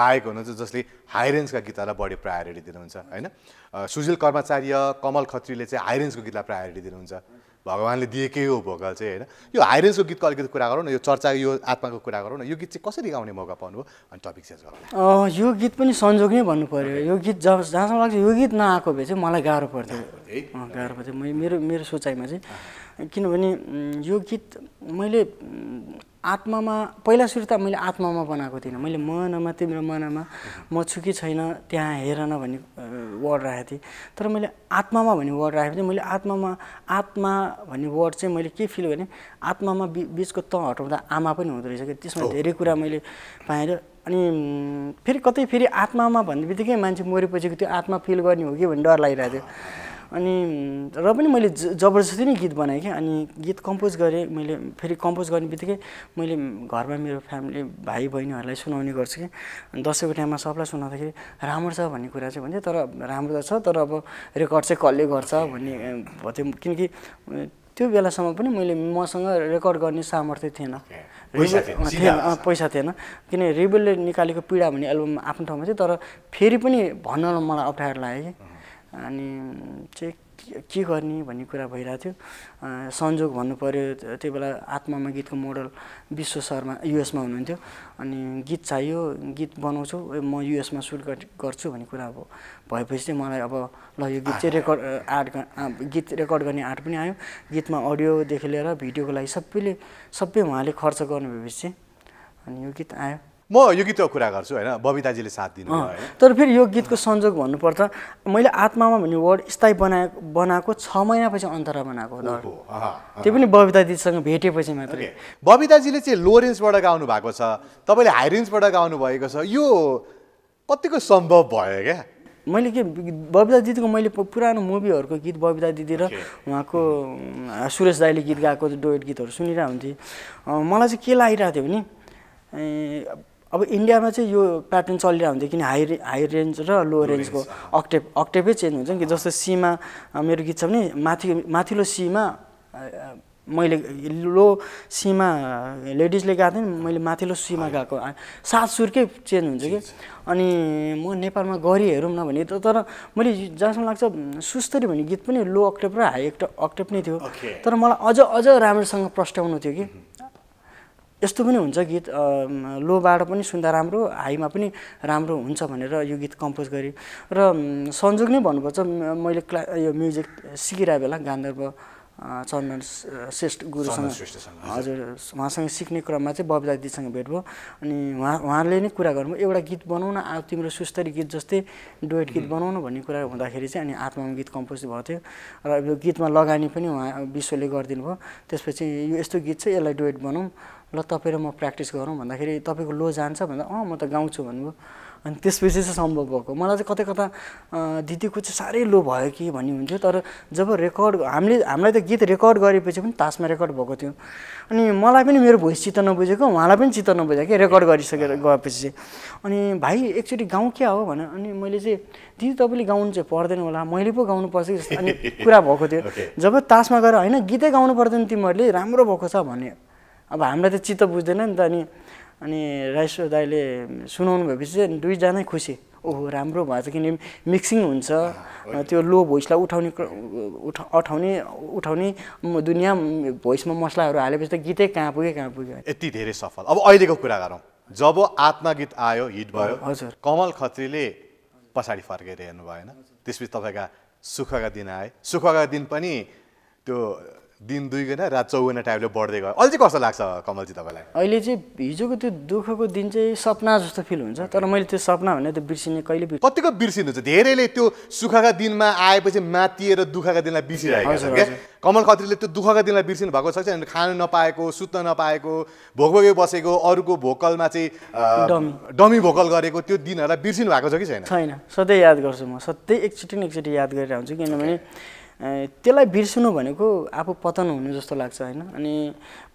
गायक हुनुहुन्छ जसले हाई रेन्जका गीतहरूलाई बढी प्रायोरिटी दिनुहुन्छ होइन सुशील कर्मचार्य कमल खत्रीले चाहिँ हाई रेन्जको गीतलाई प्रायोरिटी दिनुहुन्छ भगवान्ले दिएकै हो भोकल चाहिँ होइन यो हाइरेन्सको गीतको अलिकति कुरा गरौँ न यो चर्चा यो आत्माको कुरा गरौँ न यो गीत चाहिँ कसरी गाउने मौका पाउनुभयो अनि टपिक चेन्ज गरौँ यो गीत पनि संजोग नै भन्नु पऱ्यो यो गीत जब जहाँसम्म लाग्छ यो गीत नआएको भए चाहिँ मलाई गाह्रो पर्थ्यो गाह्रो पर्थ्यो मेरो मेरो सोचाइमा चाहिँ किनभने यो गीत मैले आत्मामा पहिला सुरु त मैले आत्मामा बनाएको थिइनँ मैले मनमा तिम्रो मनमा म छु कि छैन त्यहाँ हेर न भन्ने वर्ड राखेको थिएँ तर मैले आत्मामा भन्ने वर्ड राखेको थिएँ मैले आत्मामा आत्मा भन्ने वर्ड चाहिँ मैले के फिल भने आत्मामा बि बिचको त हटाउँदा आमा पनि हुँदो रहेछ कि त्यसमा धेरै कुरा मैले पाएर अनि फेरि कतै फेरि आत्मामा भन्ने बित्तिकै मान्छे मरेपछिको त्यो आत्मा फिल गर्ने हो कि भन्ने डर लागिरहेको थियो अनि र पनि मैले जबरजस्ती नै गीत बनाएँ क्या अनि गीत कम्पोज गरेँ मैले फेरि कम्पोज गर्ने बित्तिकै मैले घरमा मेरो फ्यामिली भाइ बहिनीहरूलाई सुनाउने गर्छु कि अनि दसैँको टाइममा सबलाई सुनाउँदाखेरि राम्रो छ भन्ने कुरा चाहिँ भन्थ्यो तर राम्रो त छ तर अब रेकर्ड चाहिँ कसले गर्छ भन्ने त्यो किनकि त्यो बेलासम्म पनि मैले मसँग रेकर्ड गर्ने सामर्थ्य थिएन पैसा थिएन किन रेबेलले निकालेको पीडा भन्ने एल्बम आफ्नो ठाउँमा थियो तर फेरि पनि भन्न मलाई अप्ठ्यारो लाग्यो कि अनि चाहिँ के गर्ने भन्ने कुरा भइरहेको थियो संजोग भन्नु पऱ्यो त्यो बेला आत्मामा गीतको मोडल विश्व शर्मा युएसमा हुनुहुन्थ्यो अनि गीत चाहियो गीत बनाउँछु म युएसमा सुट गर्छु भन्ने कुरा अब भएपछि चाहिँ मलाई अब ल यो गीत चाहिँ रेकर्ड आर्ट गीत रेकर्ड गर्ने आर्ट पनि आयो गीतमा अडियोदेखि लिएर भिडियोको लागि सबैले सबै उहाँले खर्च गर्नु भएपछि चाहिँ अनि यो गीत आयो म यो गीतको कुरा गर्छु होइन बबिताजीले साथ दिनु तर फेरि यो गीतको संजोग भन्नुपर्दा मैले आत्मामा भन्ने वर्ड स्थायी बनाएको बनाएको छ महिनापछि अन्तर बनाएको त्यो पनि बबिताजीसँग भेटेपछि मात्रै बबिताजीले चाहिँ लो रेन्जबाट गाउनु भएको छ तपाईँले हाई रेन्जबाट गाउनु भएको छ यो कतिको सम्भव भयो क्या मैले के बबिता दिदीको मैले पुरानो मुभीहरूको गीत बबिता दिदी र उहाँको सुरेश दाईले गीत गाएको डोएट गीतहरू सुनिरहेको हुन्थेँ मलाई चाहिँ के लागिरहेको थियो भने अब इन्डियामा चाहिँ यो प्याटर्न चलिरहेको हुन्थ्यो किन हाई हाई रेन्ज र लो रेन्जको अक्टेप अक्टेपै चेन्ज हुन्छ नि कि जस्तो सीमा मेरो गीत छ भने माथि माथिल्लो सीमा मैले लो सीमा लेडिजले गएको थिएँ मैले माथिल्लो सीमा गएको सात सुरकै चेन्ज हुन्छ कि अनि म नेपालमा गरी हेरौँ न भने त तर मैले जहाँसम्म लाग्छ सुस्तरी भन्ने गीत पनि लो अक्टेप र हाई अक्टेप नै थियो तर मलाई अझ अझ राम्रोसँग प्रस्ट्याउनु थियो कि यस्तो पनि हुन्छ गीत लोबाट पनि सुन्दा राम्रो हाईमा पनि राम्रो हुन्छ भनेर यो गीत कम्पोज गरेँ र संजोग नै भन्नुपर्छ मैले क्ला यो म्युजिक सिकिरहेको बेला गान्धर्व चन्दन श्रेष्ठ गुरुसँग हजुर उहाँसँग सिक्ने क्रममा चाहिँ बबिता दिदीसँग भेट भयो अनि उहाँ उहाँले नै कुरा गर्नु एउटा गीत बनाउन अब तिम्रो सुस्तरी गीत जस्तै डुएट गीत बनाउनु भन्ने कुरा हुँदाखेरि चाहिँ अनि आत्मामा गीत कम्पोज भएको थियो र यो गीतमा लगानी पनि उहाँ विश्वले गरिदिनु भयो त्यसपछि यो यस्तो गीत चाहिँ यसलाई डुएट बनाऊँ ल तपाईँ र म प्र्याक्टिस गरौँ भन्दाखेरि तपाईँको लो जान्छ भन्दा अँ म त गाउँछु भन्नुभयो अनि त्यसपछि चाहिँ सम्भव भएको मलाई चाहिँ कतै कता दिदीको चाहिँ साह्रै लो भयो कि भन्ने हुन्थ्यो तर जब रेकर्ड हामीले हामीलाई त गीत रेकर्ड गरेपछि पनि तासमा रेकर्ड भएको थियो अनि मलाई पनि मेरो भोइस चित्त नबुझेको उहाँलाई पनि चित्त नबुझेको कि रेकर्ड गरिसकेर गएपछि चाहिँ अनि भाइ एकचोटि गाउँ क्या हो भनेर अनि मैले चाहिँ दिदी तपाईँले गाउनु चाहिँ पर्दैन होला मैले पो गाउनुपर्छ कि जस्तो अनि *laughs* कुरा भएको थियो जब तासमा गएर होइन गीतै गाउनु पर्दैन तिमीहरूले राम्रो भएको छ भने अब हामीलाई त चित्त बुझ्दैन नि त अनि अनि राइसो दाईले सुनाउनु भएपछि चाहिँ दुईजनै खुसी ओहो राम्रो भएछ किनभने मिक्सिङ हुन्छ त्यो लो भोइसलाई उठाउने उठा उठाउने उठाउने दुनियाँ भोइसमा मसलाहरू हालेपछि त गीतै कहाँ पुग्यो कहाँ पुग्यो यति धेरै सफल अब अहिलेको कुरा गरौँ जब आत्मा गीत आयो हिट भयो हजुर कमल खत्रीले पछाडि फर्केर हेर्नु भएन त्यसपछि तपाईँका सुखका दिन आए सुखका दिन पनि त्यो दिन दुई गना रात चौगना टाइपले बढ्दै गयो अहिले चाहिँ कस्तो लाग्छ कमलजी तपाईँलाई अहिले चाहिँ हिजोको त्यो दुःखको दिन चाहिँ सपना जस्तो फिल हुन्छ तर मैले त्यो सपना भने त बिर्सिने कहिले बिर्स कतिको बिर्सिनुहुन्छ धेरैले त्यो सुखका दिनमा आएपछि मातिएर दुःखका दिनलाई बिर्सिरहेको छ कमल खत्रीले त्यो दुःखका दिनलाई बिर्सिनु भएको छ किनभने खानु नपाएको सुत्न नपाएको भोगभोगे बसेको अरूको भोकलमा चाहिँ डमी भोकल गरेको त्यो दिनहरूलाई बिर्सिनु भएको छ कि छैन छैन सधैँ याद गर्छु म सधैँ एकचोटि एकचोटि याद गरिरहन्छु किनभने त्यसलाई बिर्सनु भनेको आफू पतन हुनु जस्तो लाग्छ होइन अनि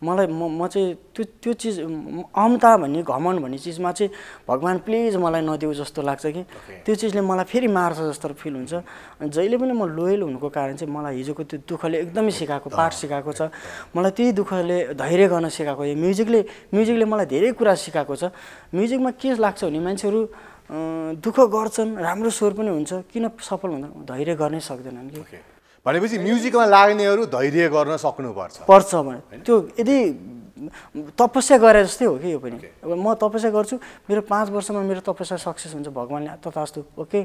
मलाई म म चाहिँ त्यो त्यो चिज अमता भन्ने घमन भन्ने चिजमा चाहिँ भगवान् प्लिज मलाई नदेऊ जस्तो लाग्छ कि त्यो चिजले मलाई फेरि मार्छ जस्तो फिल हुन्छ अनि जहिले पनि म लोयल हुनुको कारण चाहिँ मलाई हिजोको त्यो दुःखले एकदमै सिकाएको पाठ सिकाएको छ मलाई त्यही दुःखले धैर्य गर्न सिकाएको यो म्युजिकले म्युजिकले मलाई धेरै कुरा सिकाएको छ म्युजिकमा के लाग्छ भने मान्छेहरू दुःख गर्छन् राम्रो स्वर पनि हुन्छ किन सफल हुँदैन धैर्य गर्नै सक्दैनन् कि भनेपछि म्युजिकमा लाग्नेहरू धैर्य गर्न सक्नुपर्छ पर्छ भने त्यो यदि तपस्या गरे जस्तै हो कि यो पनि अब म तपस्या गर्छु मेरो पाँच वर्षमा मेरो तपस्या सक्सेस हुन्छ भगवान्ले तथास्तु ओके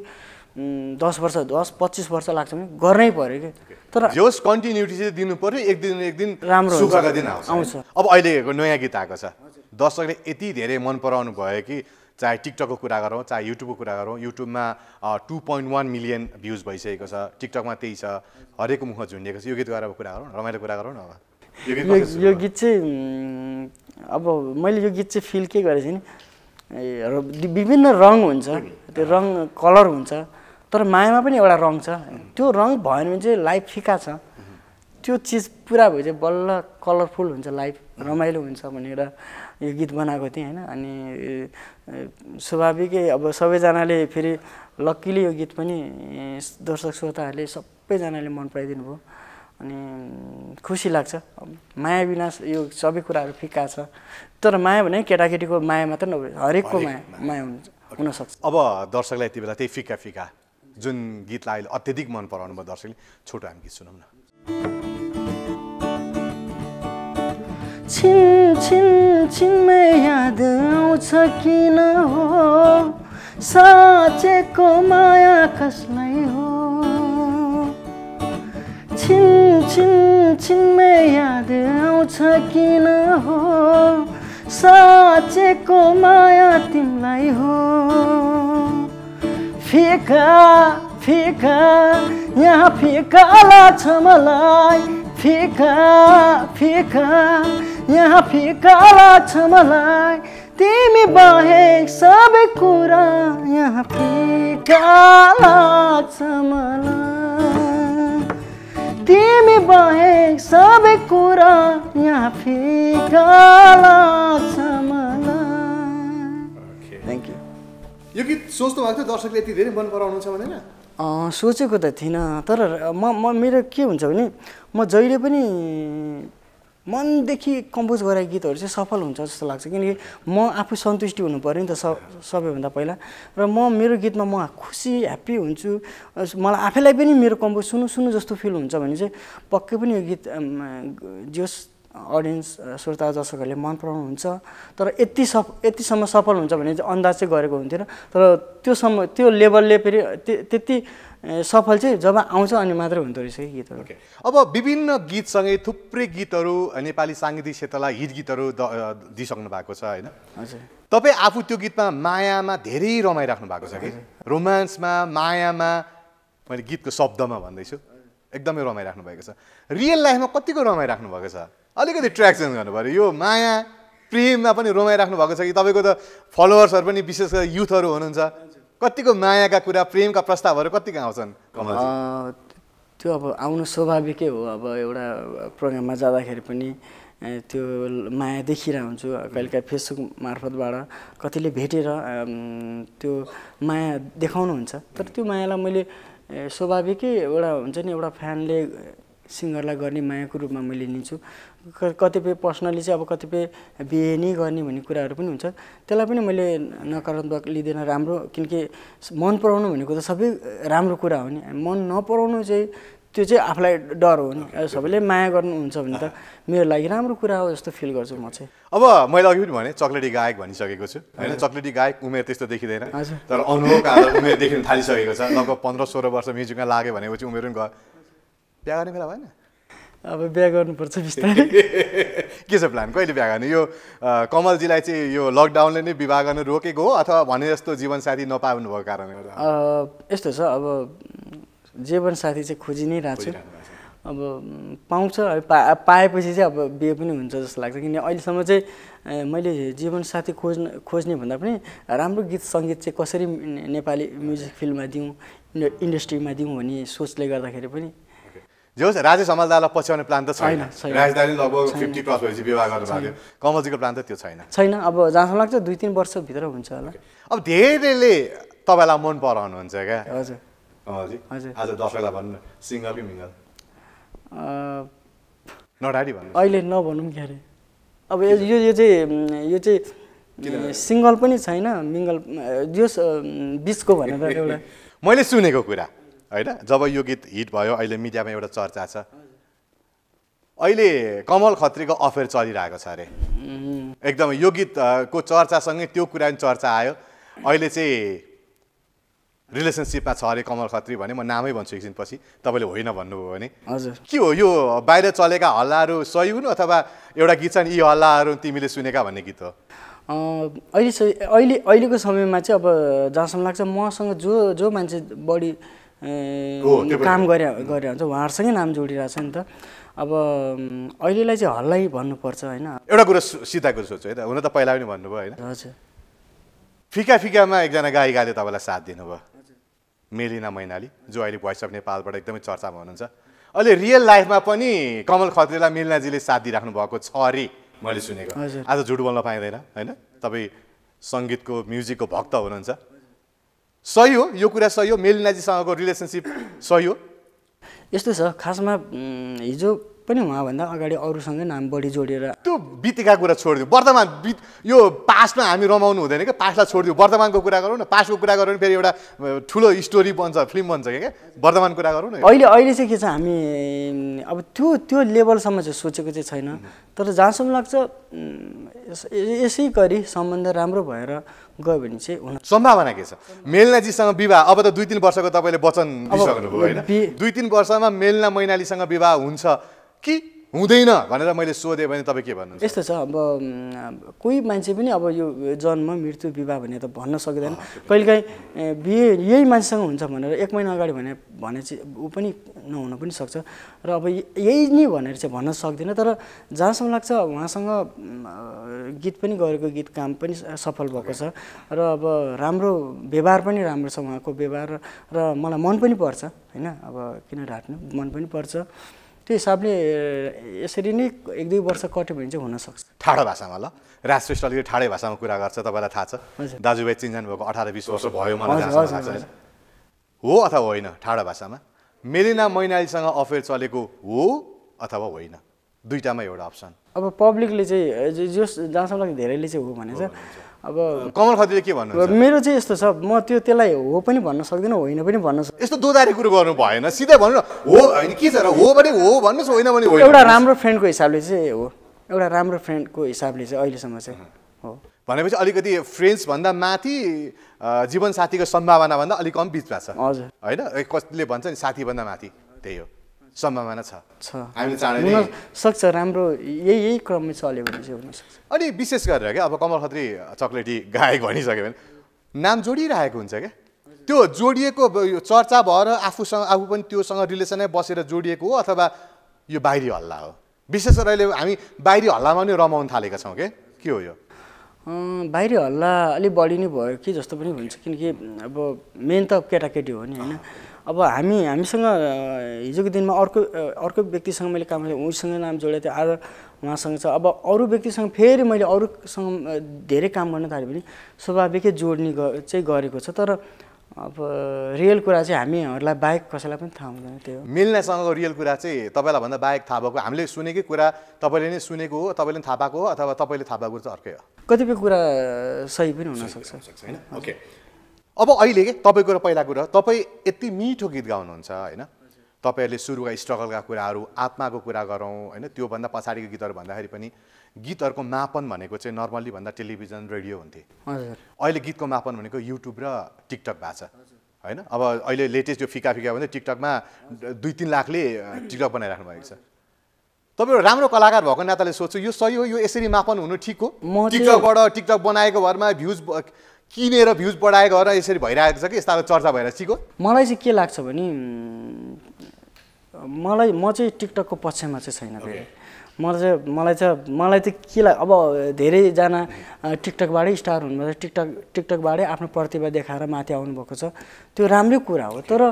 दस वर्ष दस पच्चिस वर्ष लाग्छ भने गर्नै पऱ्यो कि तर जोस कन्टिन्युटी चाहिँ दिनु पऱ्यो एक दिन एक दिन राम्रो दिन आउँछ अब अहिले नयाँ गीत आएको छ दर्शकले यति धेरै मन पराउनु भयो कि चाहे टिकटकको कुरा गरौँ चाहे युट्युबको कुरा गरौँ युट्युबमा two point one million views भइसकेको छ टिकटकमा त्यही छ हरेक मुख झुन्डिएको छ यो गीत गएर कुरा गरौँ रमाइलो कुरा गरौँ न अब यो गीत चाहिँ अब मैले यो गीत चाहिँ फिल के गरेको थिएँ नि विभिन्न रङ हुन्छ त्यो रङ कलर हुन्छ तर मायामा पनि एउटा रङ छ त्यो रङ भएन भने चाहिँ लाइफ फिका छ त्यो चिज पुरा भयो चाहिँ बल्ल कलरफुल हुन्छ लाइफ रमाइलो हुन्छ भनेर यो गीत बनाएको थिएँ होइन अनि स्वाभाविकै अब सबैजनाले फेरि लक्किली यो गीत पनि दर्शक श्रोताहरूले सबैजनाले मन पराइदिनु भयो अनि खुसी लाग्छ माया विनाश यो सबै कुराहरू फिक्का छ तर माया भने केटाकेटीको माया मात्र नभए हरेकको माया माया हुन्छ हुनसक्छ अब दर्शकलाई यति बेला त्यही फिक्का फिक्का जुन गीतलाई अहिले अत्यधिक मन पराउनु भयो दर्शकले छोटो हामी गीत सुनौँ न एकछिनमै याद आउँछ किन हो साँचेको माया कसलाई हो छिन छिन छिनमै याद आउँछ किन हो साँचेको माया तिमीलाई हो फिका फिका यहाँ फिकाला छ मलाई फिका फिका यहाँ फिका लाग्छ मलाई तिमी बाहेक सबै कुरा यहाँ फिका लाग्छ मलाई तिमी बाहेक सबै कुरा यहाँ फिका लाग्छ मलाई थ्याङ्क यू यो गीत सोच्नु भएको थियो दर्शकले यति धेरै मन पराउनु छ भनेर सोचेको त थिइनँ तर म म मेरो के हुन्छ भने म जहिले पनि मनदेखि कम्पोज गरेको गीतहरू चाहिँ सफल हुन्छ जस्तो लाग्छ किनकि म आफू सन्तुष्टि हुनु पऱ्यो नि त स सबैभन्दा पहिला र म मेरो गीतमा म खुसी ह्याप्पी हुन्छु मलाई आफैलाई पनि मेरो कम्पोज सुनु सुनु जस्तो फिल हुन्छ भने चाहिँ पक्कै पनि यो गीत जस अडियन्स श्रोता दर्शकहरूले मन पराउनु हुन्छ तर यति सफ यतिसम्म सफल हुन्छ भने चाहिँ अन्दाज चाहिँ गरेको हुन्थेन तर त्योसम्म त्यो लेभलले फेरि त्यति सफल चाहिँ जब आउँछ अनि मात्रै हुँदो रहेछ कि गीतहरू okay. अब विभिन्न गीतसँगै थुप्रै गीतहरू नेपाली साङ्गीतिक क्षेत्रलाई हिट गीतहरू दिइसक्नु भएको छ होइन हजुर तपाईँ आफू त्यो गीतमा मायामा धेरै रमाइराख्नु भएको छ कि रोमान्समा मायामा मैले गीतको शब्दमा भन्दैछु एकदमै रमाइराख्नु भएको छ रियल लाइफमा कतिको रमाइराख्नु भएको छ अलिकति चेन्ज गर्नु पऱ्यो यो माया प्रेममा पनि रमाइराख्नु भएको छ कि तपाईँको त फलोवर्सहरू पनि विशेष गरी युथहरू हुनुहुन्छ कतिको मायाका कुरा प्रेमका प्रस्तावहरू कतिको आउँछन् त्यो अब आउनु स्वाभाविकै हो अब एउटा प्रोग्राममा जाँदाखेरि पनि त्यो माया देखिरहेको हुन्छु कहिलेकाहीँ फेसबुक मार्फतबाट कतिले भेटेर त्यो माया देखाउनुहुन्छ तर त्यो मायालाई मैले स्वाभाविकै एउटा हुन्छ नि एउटा फ्यानले सिङ्गरलाई गर्ने मायाको रूपमा मैले लिन्छु कतिपय पर्सनली चाहिँ अब कतिपय बिहे नै गर्ने भन्ने कुराहरू पनि हुन्छ त्यसलाई पनि मैले नकारात्मक लिँदैन राम्रो किनकि मन पराउनु भनेको त सबै राम्रो कुरा हो नि मन नपराउनु चाहिँ त्यो चाहिँ आफूलाई डर हो नि सबैले माया गर्नुहुन्छ भने त मेरो लागि राम्रो कुरा हो जस्तो फिल गर्छु म चाहिँ अब मैले अघि पनि भने चक्लेटी गायक भनिसकेको छु होइन चक्लेटी गायक उमेर त्यस्तो देखिँदैन तर अनुभव उमेर देखिन थालिसकेको छ लगभग पन्ध्र सोह्र वर्ष म्युजिकमा लाग्यो भनेपछि उमेर पनि गयो बिहा गर्ने बेला भएन अब बिहा गर्नुपर्छ बिस्तारै *laughs* के छ प्लान कहिले बिहा गर्ने यो कमलजीलाई चाहिँ यो लकडाउनले नै विवाह गर्न रोकेको हो अथवा भने जस्तो जीवनसाथी नपाउनु भएको कारणले गर्दा यस्तो छ अब जीवनसाथी चाहिँ खोजि नै रहेको छु अब पाउँछ पा पाएपछि चाहिँ अब बिहे पनि हुन्छ जस्तो लाग्छ किनभने अहिलेसम्म चाहिँ मैले जीवनसाथी खोज्न खोज्ने भन्दा पनि राम्रो गीत सङ्गीत चाहिँ कसरी नेपाली म्युजिक फिल्डमा दिउँ इन्डस्ट्रीमा दिउँ भन्ने सोचले गर्दाखेरि पनि जो होस् राजेश हमालदालाई पछ्याउने प्लान त छैन भएपछि विवाह कमलजीको प्लान त त्यो छैन छैन अब जहाँसम्म लाग्छ दुई तिन वर्षभित्र हुन्छ होला अब धेरैले तपाईँलाई मन पराउनुहुन्छ क्या हजुर हजुर आज भन्नु भन्नु अहिले नभनौँ के अरे अब यो यो चाहिँ यो चाहिँ सिङ्गल पनि छैन मिङ्गल जो बिचको भनेर एउटा *laughs* मैले सुनेको कुरा होइन जब यो गीत हिट भयो अहिले मिडियामा एउटा चर्चा छ अहिले कमल खत्रीको अफेयर चलिरहेको छ अरे एकदम यो गीतको चर्चासँगै त्यो कुरा पनि चर्चा आयो अहिले चाहिँ रिलेसनसिपमा छ अरे कमल खत्री भने म नामै भन्छु एकछिनपछि तपाईँले होइन भन्नुभयो भने हजुर के हो यो बाहिर चलेका हल्लाहरू सही हुन् अथवा एउटा गीत छ नि यी हल्लाहरू तिमीले सुनेका भन्ने गीत हो अहिले अहिले अहिलेको समयमा चाहिँ अब जहाँसम्म लाग्छ मसँग जो जो मान्छे बढी काम गरे गरे हुन्छ उहाँहरूसँगै नाम जोडिरहेको छ नि त अब अहिलेलाई चाहिँ हल्लै भन्नुपर्छ होइन एउटा कुरो सिधाको सोच्छु है त हुन त पहिला पनि भन्नुभयो होइन फिका फिकामा एकजना गायिकाले तपाईँलाई साथ दिनुभयो मेलिना मैनाली जो अहिले भोइस अफ नेपालबाट एकदमै चर्चामा हुनुहुन्छ अहिले रियल लाइफमा पनि कमल खत्रीलाई मेलिनाजीले साथ दिइराख्नु भएको छ अरे मैले सुनेको आज झुट बोल्न पाइँदैन होइन तपाईँ सङ्गीतको म्युजिकको भक्त हुनुहुन्छ सही हो यो कुरा सही हो मेलिनाजीसँगको रिलेसनसिप सही हो यस्तो छ खासमा हिजो पनि उहाँभन्दा अगाडि अरूसँगै नाम बढी जोडेर त्यो बितेका कुरा छोडिदिउँ वर्तमान बित यो पासमा हामी रमाउनु हुँदैन क्या पास्टलाई छोडिदिउँ वर्तमानको कुरा गरौँ न पास्टको कुरा गरौँ भने फेरि एउटा ठुलो स्टोरी बन्छ फिल्म बन्छ क्या क्या वर्तमान कुरा गरौँ न अहिले अहिले चाहिँ के छ हामी अब त्यो त्यो लेभलसम्म चाहिँ सोचेको चाहिँ छैन तर जहाँसम्म लाग्छ यसै गरी सम्बन्ध राम्रो भएर गयो भने चाहिँ सम्भावना के छ मेलनाजीसँग विवाह अब त दुई तिन वर्षको तपाईँले वचन दुई तिन वर्षमा मेलना मैनालीसँग विवाह हुन्छ कि हुँदैन भनेर मैले सोधेँ भने तपाईँ के भन्नु यस्तो छ अब कोही मान्छे पनि अब यो जन्म मृत्यु विवाह भने त भन्न सक्दैन कहिलेकाहीँ बिहे यही मान्छेसँग हुन्छ भनेर एक महिना अगाडि भने भने चाहिँ ऊ पनि नहुन पनि सक्छ र अब यही नै भनेर चाहिँ भन्न सक्दिनँ तर जहाँसम्म लाग्छ उहाँसँग गीत पनि गरेको गीत काम पनि सफल भएको छ र अब राम्रो व्यवहार पनि राम्रो छ उहाँको व्यवहार र मलाई मन पनि पर्छ होइन अब किन ढाट्नु मन पनि पर्छ त्यो हिसाबले यसरी नै एक दुई वर्ष कट्यो भने चाहिँ हुनसक्छ ठाडो भाषामा ल राज श्रेष्ठ अलिकति ठाडै भाषामा कुरा गर्छ तपाईँलाई थाहा छ दाजुभाइ चिन्जान भएको अठार बिस वर्ष भयो हो अथवा होइन ठाडो भाषामा मेलिना मैनालीसँग अफेयर चलेको हो अथवा होइन दुइटामा एउटा अप्सन अब पब्लिकले चाहिँ जस जहाँसम्म लाग्छ धेरैले चाहिँ हो भने चाहिँ अब कमल खतिले के भन्नु मेरो चाहिँ यस्तो छ म त्यो त्यसलाई हो पनि भन्न सक्दिनँ होइन पनि भन्न सक्छु यस्तो दोधारे कुरो गर्नु भएन सिधै भन्नु हो होइन के छ हो भने हो भन्नुहोस् होइन भने एउटा राम्रो फ्रेन्डको हिसाबले चाहिँ हो एउटा राम्रो फ्रेन्डको हिसाबले चाहिँ अहिलेसम्म चाहिँ हो भनेपछि अलिकति फ्रेन्ड्सभन्दा माथि जीवनसाथीको सम्भावनाभन्दा अलिक कम बिचमा छ हजुर होइन कसले भन्छ नि साथीभन्दा माथि त्यही हो सम्भावना छ हामीले सक्छ राम्रो यही यही क्रममा चल्यो भने चाहिँ हुनसक्छ अनि विशेष गरेर क्या अब कमल खत्री चक्लेटी गायक भनिसक्यो भने नाम जोडिरहेको हुन्छ क्या त्यो जोडिएको चर्चा भएर आफूसँग आफू पनि त्योसँग रिलेसनै बसेर जोडिएको हो अथवा यो बाहिरी हल्ला हो विशेष गरेर अहिले हामी बाहिरी हल्लामा नै रमाउन थालेका छौँ क्या के हो यो बाहिरी हल्ला अलिक बढी नै भयो कि जस्तो पनि हुन्छ किनकि अब मेन त केटाकेटी हो नि होइन अब हामी हामीसँग हिजोको दिनमा अर्को अर्को व्यक्तिसँग मैले काम गरेँ उसँग नाम जोडेको थिएँ आज उहाँसँग छ अब अरू व्यक्तिसँग फेरि मैले अरूसँग धेरै काम गर्न थालेँ भने स्वाभाविकै जोड्ने चाहिँ गरेको छ तर अब रियल कुरा चाहिँ हामीहरूलाई बाहेक कसैलाई पनि थाहा हुँदैन त्यो मिल्नेसँगको रियल कुरा चाहिँ तपाईँलाई भन्दा बाहेक थाहा भएको हामीले सुनेकै कुरा तपाईँले नै सुनेको हो तपाईँले थाहा पाएको हो अथवा तपाईँले थाहा पाएको चाहिँ अर्कै हो कतिपय कुरा सही पनि हुनसक्छ होइन ओके अब अहिले तपाईँको र पहिला कुरा तपाईँ यति मिठो गीत गाउनुहुन्छ होइन तपाईँहरूले सुरुका स्ट्रगलका कुराहरू आत्माको कुरा गरौँ होइन त्योभन्दा पछाडिको गीतहरू भन्दाखेरि पनि गीतहरूको मापन भनेको चाहिँ नर्मल्ली भन्दा टेलिभिजन रेडियो हुन्थे अहिले गीतको मापन भनेको युट्युब र टिकटक भएको छ होइन अब अहिले लेटेस्ट यो फिका फिका भन्दै टिकटकमा दुई तिन लाखले टिकटक बनाइराख्नु भएको छ तपाईँ राम्रो कलाकार भएको नाताले सोध्छु यो सही हो यो यसरी मापन हुनु ठिक हो टिकटकबाट टिकटक बनाएको भरमा भ्युज किनेर भ्युज बढाएर यसरी भइरहेको छ कि यस्ता चर्चा भएर सिको मलाई चाहिँ के लाग्छ भने मलाई म चाहिँ टिकटकको पक्षमा चाहिँ छैन फेरि मलाई चाहिँ मलाई चाहिँ मलाई चाहिँ के लाग्छ अब धेरैजना टिकटकबाटै स्टार हुनुभएको टिकटक टिकटकबाटै आफ्नो प्रतिभा देखाएर माथि आउनुभएको छ त्यो राम्रै कुरा हो तर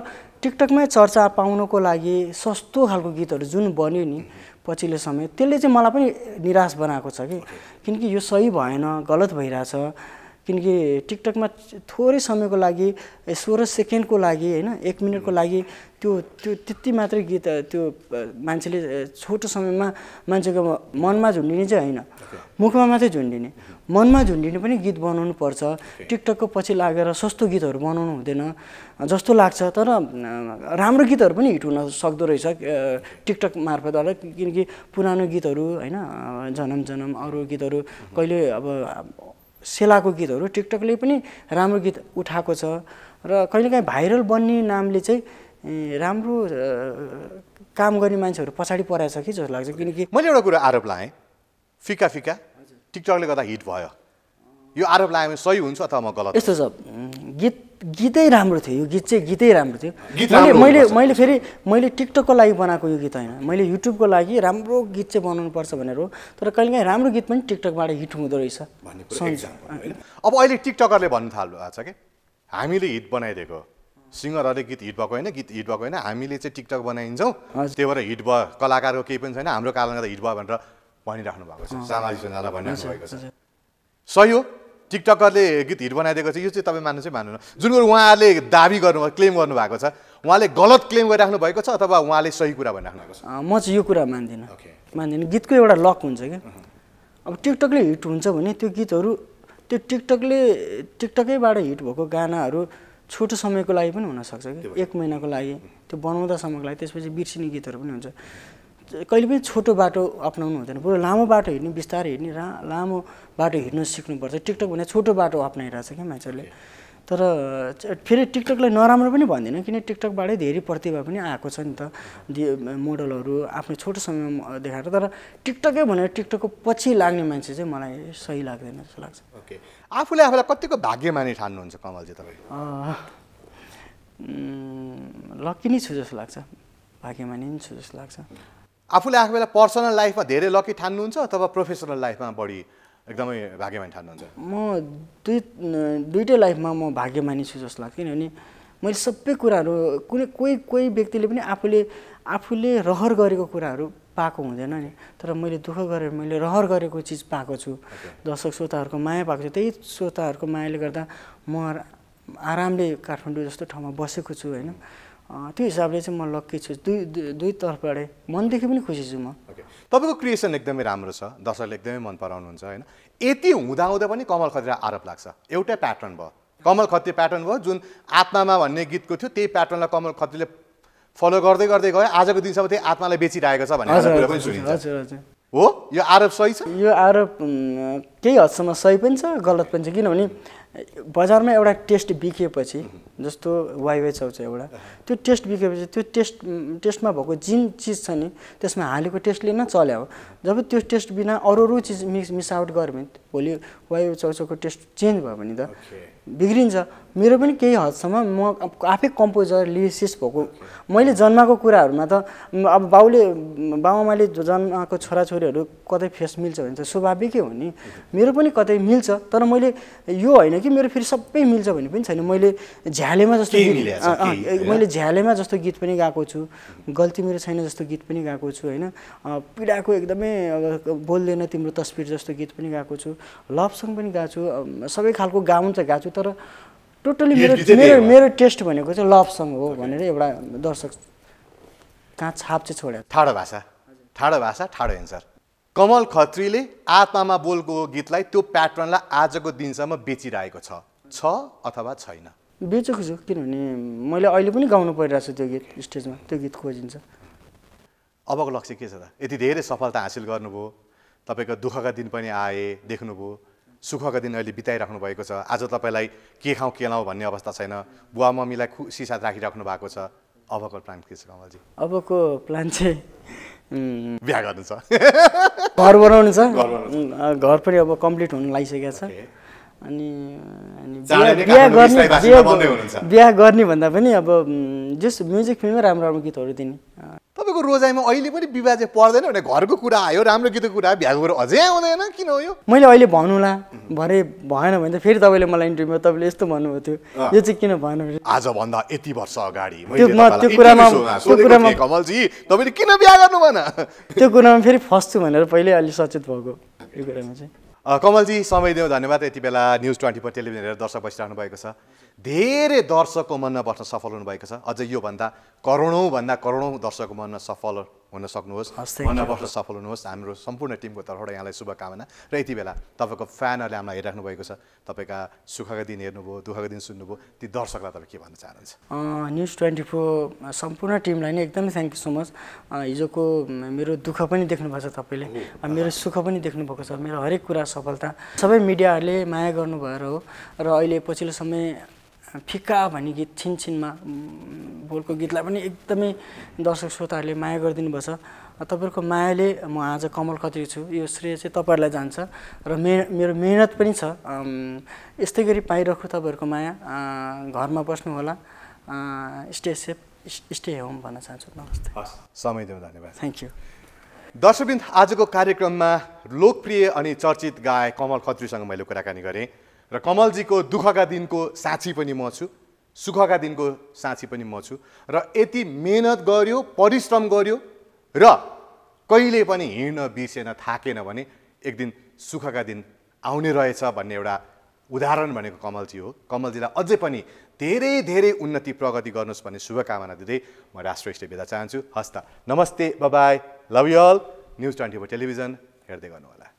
टिकटकमै चर्चा पाउनको लागि सस्तो खालको गीतहरू जुन बन्यो नि पछिल्लो समय त्यसले चाहिँ मलाई पनि निराश बनाएको छ कि किनकि यो सही भएन गलत भइरहेछ किनकि टिकटकमा थोरै समयको लागि सोह्र सेकेन्डको लागि होइन एक मिनटको लागि त्यो त्यो त्यति मात्रै गीत त्यो मान्छेले छोटो समयमा मान्छेको मनमा झुन्डिने चाहिँ होइन मुखमा मात्रै झुन्डिने मनमा झुन्डिने पनि गीत बनाउनु पर्छ टिकटकको पछि लागेर सस्तो गीतहरू बनाउनु हुँदैन जस्तो लाग्छ तर राम्रो गीतहरू पनि हिट हुन सक्दो रहेछ टिकटक मार्फत होला किनकि पुरानो गीतहरू होइन जनम जनम अरू गीतहरू कहिले अब सेलाको गीतहरू टिकटकले पनि राम्रो गीत उठाएको छ र कहिलेकाहीँ भाइरल बन्ने नामले चाहिँ राम्रो काम गर्ने मान्छेहरू पछाडि परेछ कि जस्तो लाग्छ किनकि मैले एउटा कुरा आरोप लाएँ फिका फिका टिकटकले गर्दा हिट भयो यो आरोप लगायो भने सही हुन्छ अथवा म गलत यस्तो छ गीत गीतै राम्रो थियो यो गीत चाहिँ गीतै राम्रो थियो मैले मैले मैले फेरि मैले टिकटकको लागि बनाएको यो गीत होइन मैले युट्युबको लागि राम्रो गीत चाहिँ पर्छ भनेर हो तर कहिलेकाहीँ राम्रो गीत पनि टिकटकबाट हिट हुँदो रहेछ अब अहिले टिकटकरले भन्नु थाल्नु भएको छ कि हामीले हिट बनाइदिएको सिङ्गरहरूले गीत हिट भएको होइन गीत हिट भएको होइन हामीले चाहिँ टिकटक बनाइन्छौँ त्यही भएर हिट भयो कलाकारको केही पनि छैन हाम्रो कारणले गर्दा हिट भयो भनेर भनिराख्नु भएको छ सामाजिक सञ्जालमा भनिराख्नु भएको छ सही हो टिकटकरले गीत हिट बनाइदिएको छ यो चाहिँ तपाईँ मान्नु चाहिँ मान्नु जुन कुरो उहाँहरूले दाबी गर्नु क्लेम गर्नुभएको छ उहाँले गलत क्लेम गरिराख्नु भएको छ अथवा उहाँले सही कुरा भनिराख्नु भएको छ म चाहिँ यो कुरा मान्दिनँ मान्दिनँ गीतको एउटा लक हुन्छ कि अब टिकटकले हिट हुन्छ भने त्यो गीतहरू त्यो टिकटकले टिकटकैबाट हिट भएको गानाहरू छोटो समयको लागि पनि हुनसक्छ कि एक महिनाको लागि त्यो बनाउँदासम्मको लागि त्यसपछि बिर्सिने गीतहरू पनि हुन्छ कहिले पनि छोटो बाटो अप्नाउनु हुँदैन बरु लामो बाटो हिँड्ने बिस्तारै हिँड्ने रा लामो बाटो हिँड्न सिक्नुपर्छ टिकटक भने छोटो बाटो अप्नाइरहेछ क्या मान्छेहरूले तर फेरि टिकटकलाई नराम्रो पनि भन्दिनँ किन टिकटकबाटै धेरै प्रतिभा पनि आएको छ नि त मोडलहरू आफ्नो छोटो समयमा देखाएर तर टिकटकै भनेर टिकटकको पछि लाग्ने मान्छे चाहिँ मलाई सही लाग्दैन जस्तो लाग्छ ओके आफूले आफूलाई कतिको भाग्यमानी ठान्नुहुन्छ कमलजी तपाईँ लक्की नै छु जस्तो लाग्छ भाग्यमानी नै छु जस्तो लाग्छ आफूले आफू बेला पर्सनल लाइफमा धेरै लकी ठान्नुहुन्छ अथवा प्रोफेसनल लाइफमा बढी एकदमै भाग्यमानी ठान्नुहुन्छ म दुई दुइटै लाइफमा म भाग्यमानी छु जस्तो लाग्छ किनभने मैले सबै कुराहरू कुनै कोही कोही व्यक्तिले पनि आफूले आफूले रहर गरेको कुराहरू पाएको हुँदैन नि तर मैले दुःख गरेर मैले रहर गरेको चिज पाएको छु दर्शक श्रोताहरूको माया पाएको छु त्यही श्रोताहरूको मायाले गर्दा म आरामले काठमाडौँ जस्तो ठाउँमा बसेको छु होइन त्यो हिसाबले चाहिँ म लक्की छु दुई दुई तर्फबाटै मनदेखि पनि खुसी छु म तपाईँको क्रिएसन एकदमै राम्रो छ दर्शकले एकदमै मन पराउनुहुन्छ होइन यति हुँदाहुँदा पनि कमल खत्रीलाई आरोप लाग्छ एउटै प्याटर्न भयो कमल खत्री प्याटर्न भयो जुन आत्मामा भन्ने गीतको थियो त्यही प्याटर्नलाई कमल खत्रीले फलो गर्दै गर्दै गयो आजको दिनसम्म त्यही आत्मालाई बेचिरहेको छ भनेर हो यो आरोप सही छ यो आरोप केही हदसम्म सही पनि छ गलत पनि छ किनभने बजारमा एउटा टेस्ट बिकेपछि जस्तो वाइवाई चौच एउटा त्यो टेस्ट बिकेपछि त्यो टेस्ट टेस्टमा भएको जुन चिज छ नि त्यसमा हालेको टेस्टले नै चल्या हो जब त्यो टेस्ट बिना अरू अरू चिज मिक्स मिस आउट गऱ्यो भने भोलि वाइवाई चौचको टेस्ट चेन्ज भयो भने त बिग्रिन्छ मेरो पनि केही हदसम्म म आफै कम्पोजर लिरिसिस भएको मैले जन्माको कुराहरूमा त अब बाउले बाबुआमाले जन्माएको छोराछोरीहरू कतै फेस मिल्छ भने त स्वाभाविकै हो नि मेरो पनि कतै मिल्छ तर मैले यो होइन कि मेरो फेरि सबै मिल्छ भन्ने पनि छैन मैले झ्यालेमा जस्तो मैले झ्यालेमा जस्तो गीत पनि गाएको छु गल्ती मेरो छैन जस्तो गीत पनि गाएको छु होइन पीडाको एकदमै बोल्दैन तिम्रो तस्बिर जस्तो गीत पनि गाएको छु लभ सङ पनि गाएको छु सबै खालको गाउन त गाएको छु तर टोटली मेरो मेरो मेरो टेस्ट भनेको चाहिँ लभ सङ हो भनेर एउटा दर्शक कहाँ छाप चाहिँ छोड्यो ठाडो भाषा ठाडो भाषा ठाडो एन्सर कमल खत्रीले आत्मामा बोलको गीतलाई त्यो प्याटर्नलाई आजको दिनसम्म बेचिरहेको छ छ अथवा छैन बेचेको छु किनभने मैले अहिले पनि गाउनु परिरहेको छु त्यो गीत स्टेजमा त्यो गीत खोजिन्छ अबको लक्ष्य के छ त यति धेरै सफलता हासिल गर्नुभयो तपाईँको दुःखका दिन पनि आए देख्नुभयो सुखको दिन अहिले बिताइराख्नु भएको छ आज तपाईँलाई के खाउँ के लाउँ भन्ने अवस्था छैन बुवा मम्मीलाई खुसी साथ राखिराख्नु भएको छ अबको प्लान के छ कमलजी अबको प्लान चाहिँ बिहा गर्नु छ घर बनाउनु छ घर पनि अब कम्प्लिट हुनु लागिसकेको छ अनि बिहा गर्ने भन्दा पनि अब जस म्युजिक फिल्ममै राम्रो राम्रो गीतहरू दिने तपाईँको रोजाइमा अहिले पनि विवाह चाहिँ पर्दैन भने घरको कुरा आयो राम्रो गीतको कुरा भ्याएको कुरो अझै आउँदैन किन हो यो मैले अहिले भन्नुला भरे भएन भने त फेरि तपाईँले मलाई इन्टरभ्यू तपाईँले यस्तो भन्नुभएको थियो यो चाहिँ किन भएन आजभन्दा यति वर्ष अगाडि त्यो कुरामा त्यो कुरामा कमलजी तपाईँले किन बिहा गर्नु भएन त्यो कुरामा फेरि फस्छु भनेर पहिले अलि सचेत भएको यो कुरामा चाहिँ कमलजी समय दिउँ धन्यवाद यति बेला न्युज ट्वेन्टी फोर टेलिभिजन हेरेर दर्शक बसिरहनु भएको छ धेरै दर्शकको मनमा बस्न सफल हुनुभएको छ अझै योभन्दा करोडौँभन्दा करोडौँ दर्शकको मनमा सफल हुन सक्नुहोस् नबस्न सफल हुनुहोस् हाम्रो सम्पूर्ण टिमको तर्फबाट यहाँलाई शुभकामना र यति बेला तपाईँको फ्यानहरूले हामीलाई हेरिराख्नु भएको छ तपाईँका सुखको दिन हेर्नुभयो दुःखको दिन सुन्नुभयो ती दर्शकलाई तपाईँ के भन्न चाहनुहुन्छ न्युज ट्वेन्टी फोर सम्पूर्ण टिमलाई नै एकदमै थ्याङ्क यू सो मच हिजोको मेरो दुःख पनि देख्नुभएको छ तपाईँले मेरो सुख पनि देख्नुभएको छ मेरो हरेक कुरा सफलता सबै मिडियाहरूले माया गर्नुभएर हो र अहिले पछिल्लो समय फिक्का भन्ने गीत छिनमा बोलको गीतलाई पनि एकदमै दर्शक श्रोताहरूले माया गरिदिनुपर्छ तपाईँहरूको मायाले म आज कमल खत्री छु यो श्रेय चाहिँ तपाईँहरूलाई जान्छ र मे मेरो मेहनत पनि छ यस्तै गरी पाइरहेको तपाईँहरूको माया घरमा बस्नुहोला स्टे सेफ स्टे होम भन्न चाहन्छु नमस्ते हस् समय दिउँ धन्यवाद थ्याङ्क यू दर्शकबिन्द आजको कार्यक्रममा लोकप्रिय अनि चर्चित गायक कमल खत्रीसँग मैले कुराकानी गरेँ र कमलजीको दुःखका दिनको साक्षी पनि म छु सुखका दिनको साक्षी पनि म छु र यति मेहनत गर्यो परिश्रम गर्यो र कहिले पनि हिँड्न बिर्सेन थाकेन भने एक दिन सुखका दिन आउने रहेछ भन्ने एउटा उदाहरण भनेको कमलजी हो कमलजीलाई अझै पनि धेरै धेरै उन्नति प्रगति गर्नुहोस् भन्ने शुभकामना दिँदै म राष्ट्रिय बिदा चाहन्छु हस्त नमस्ते bye bye love you all news twenty four television हेर्दै गर्नुहोला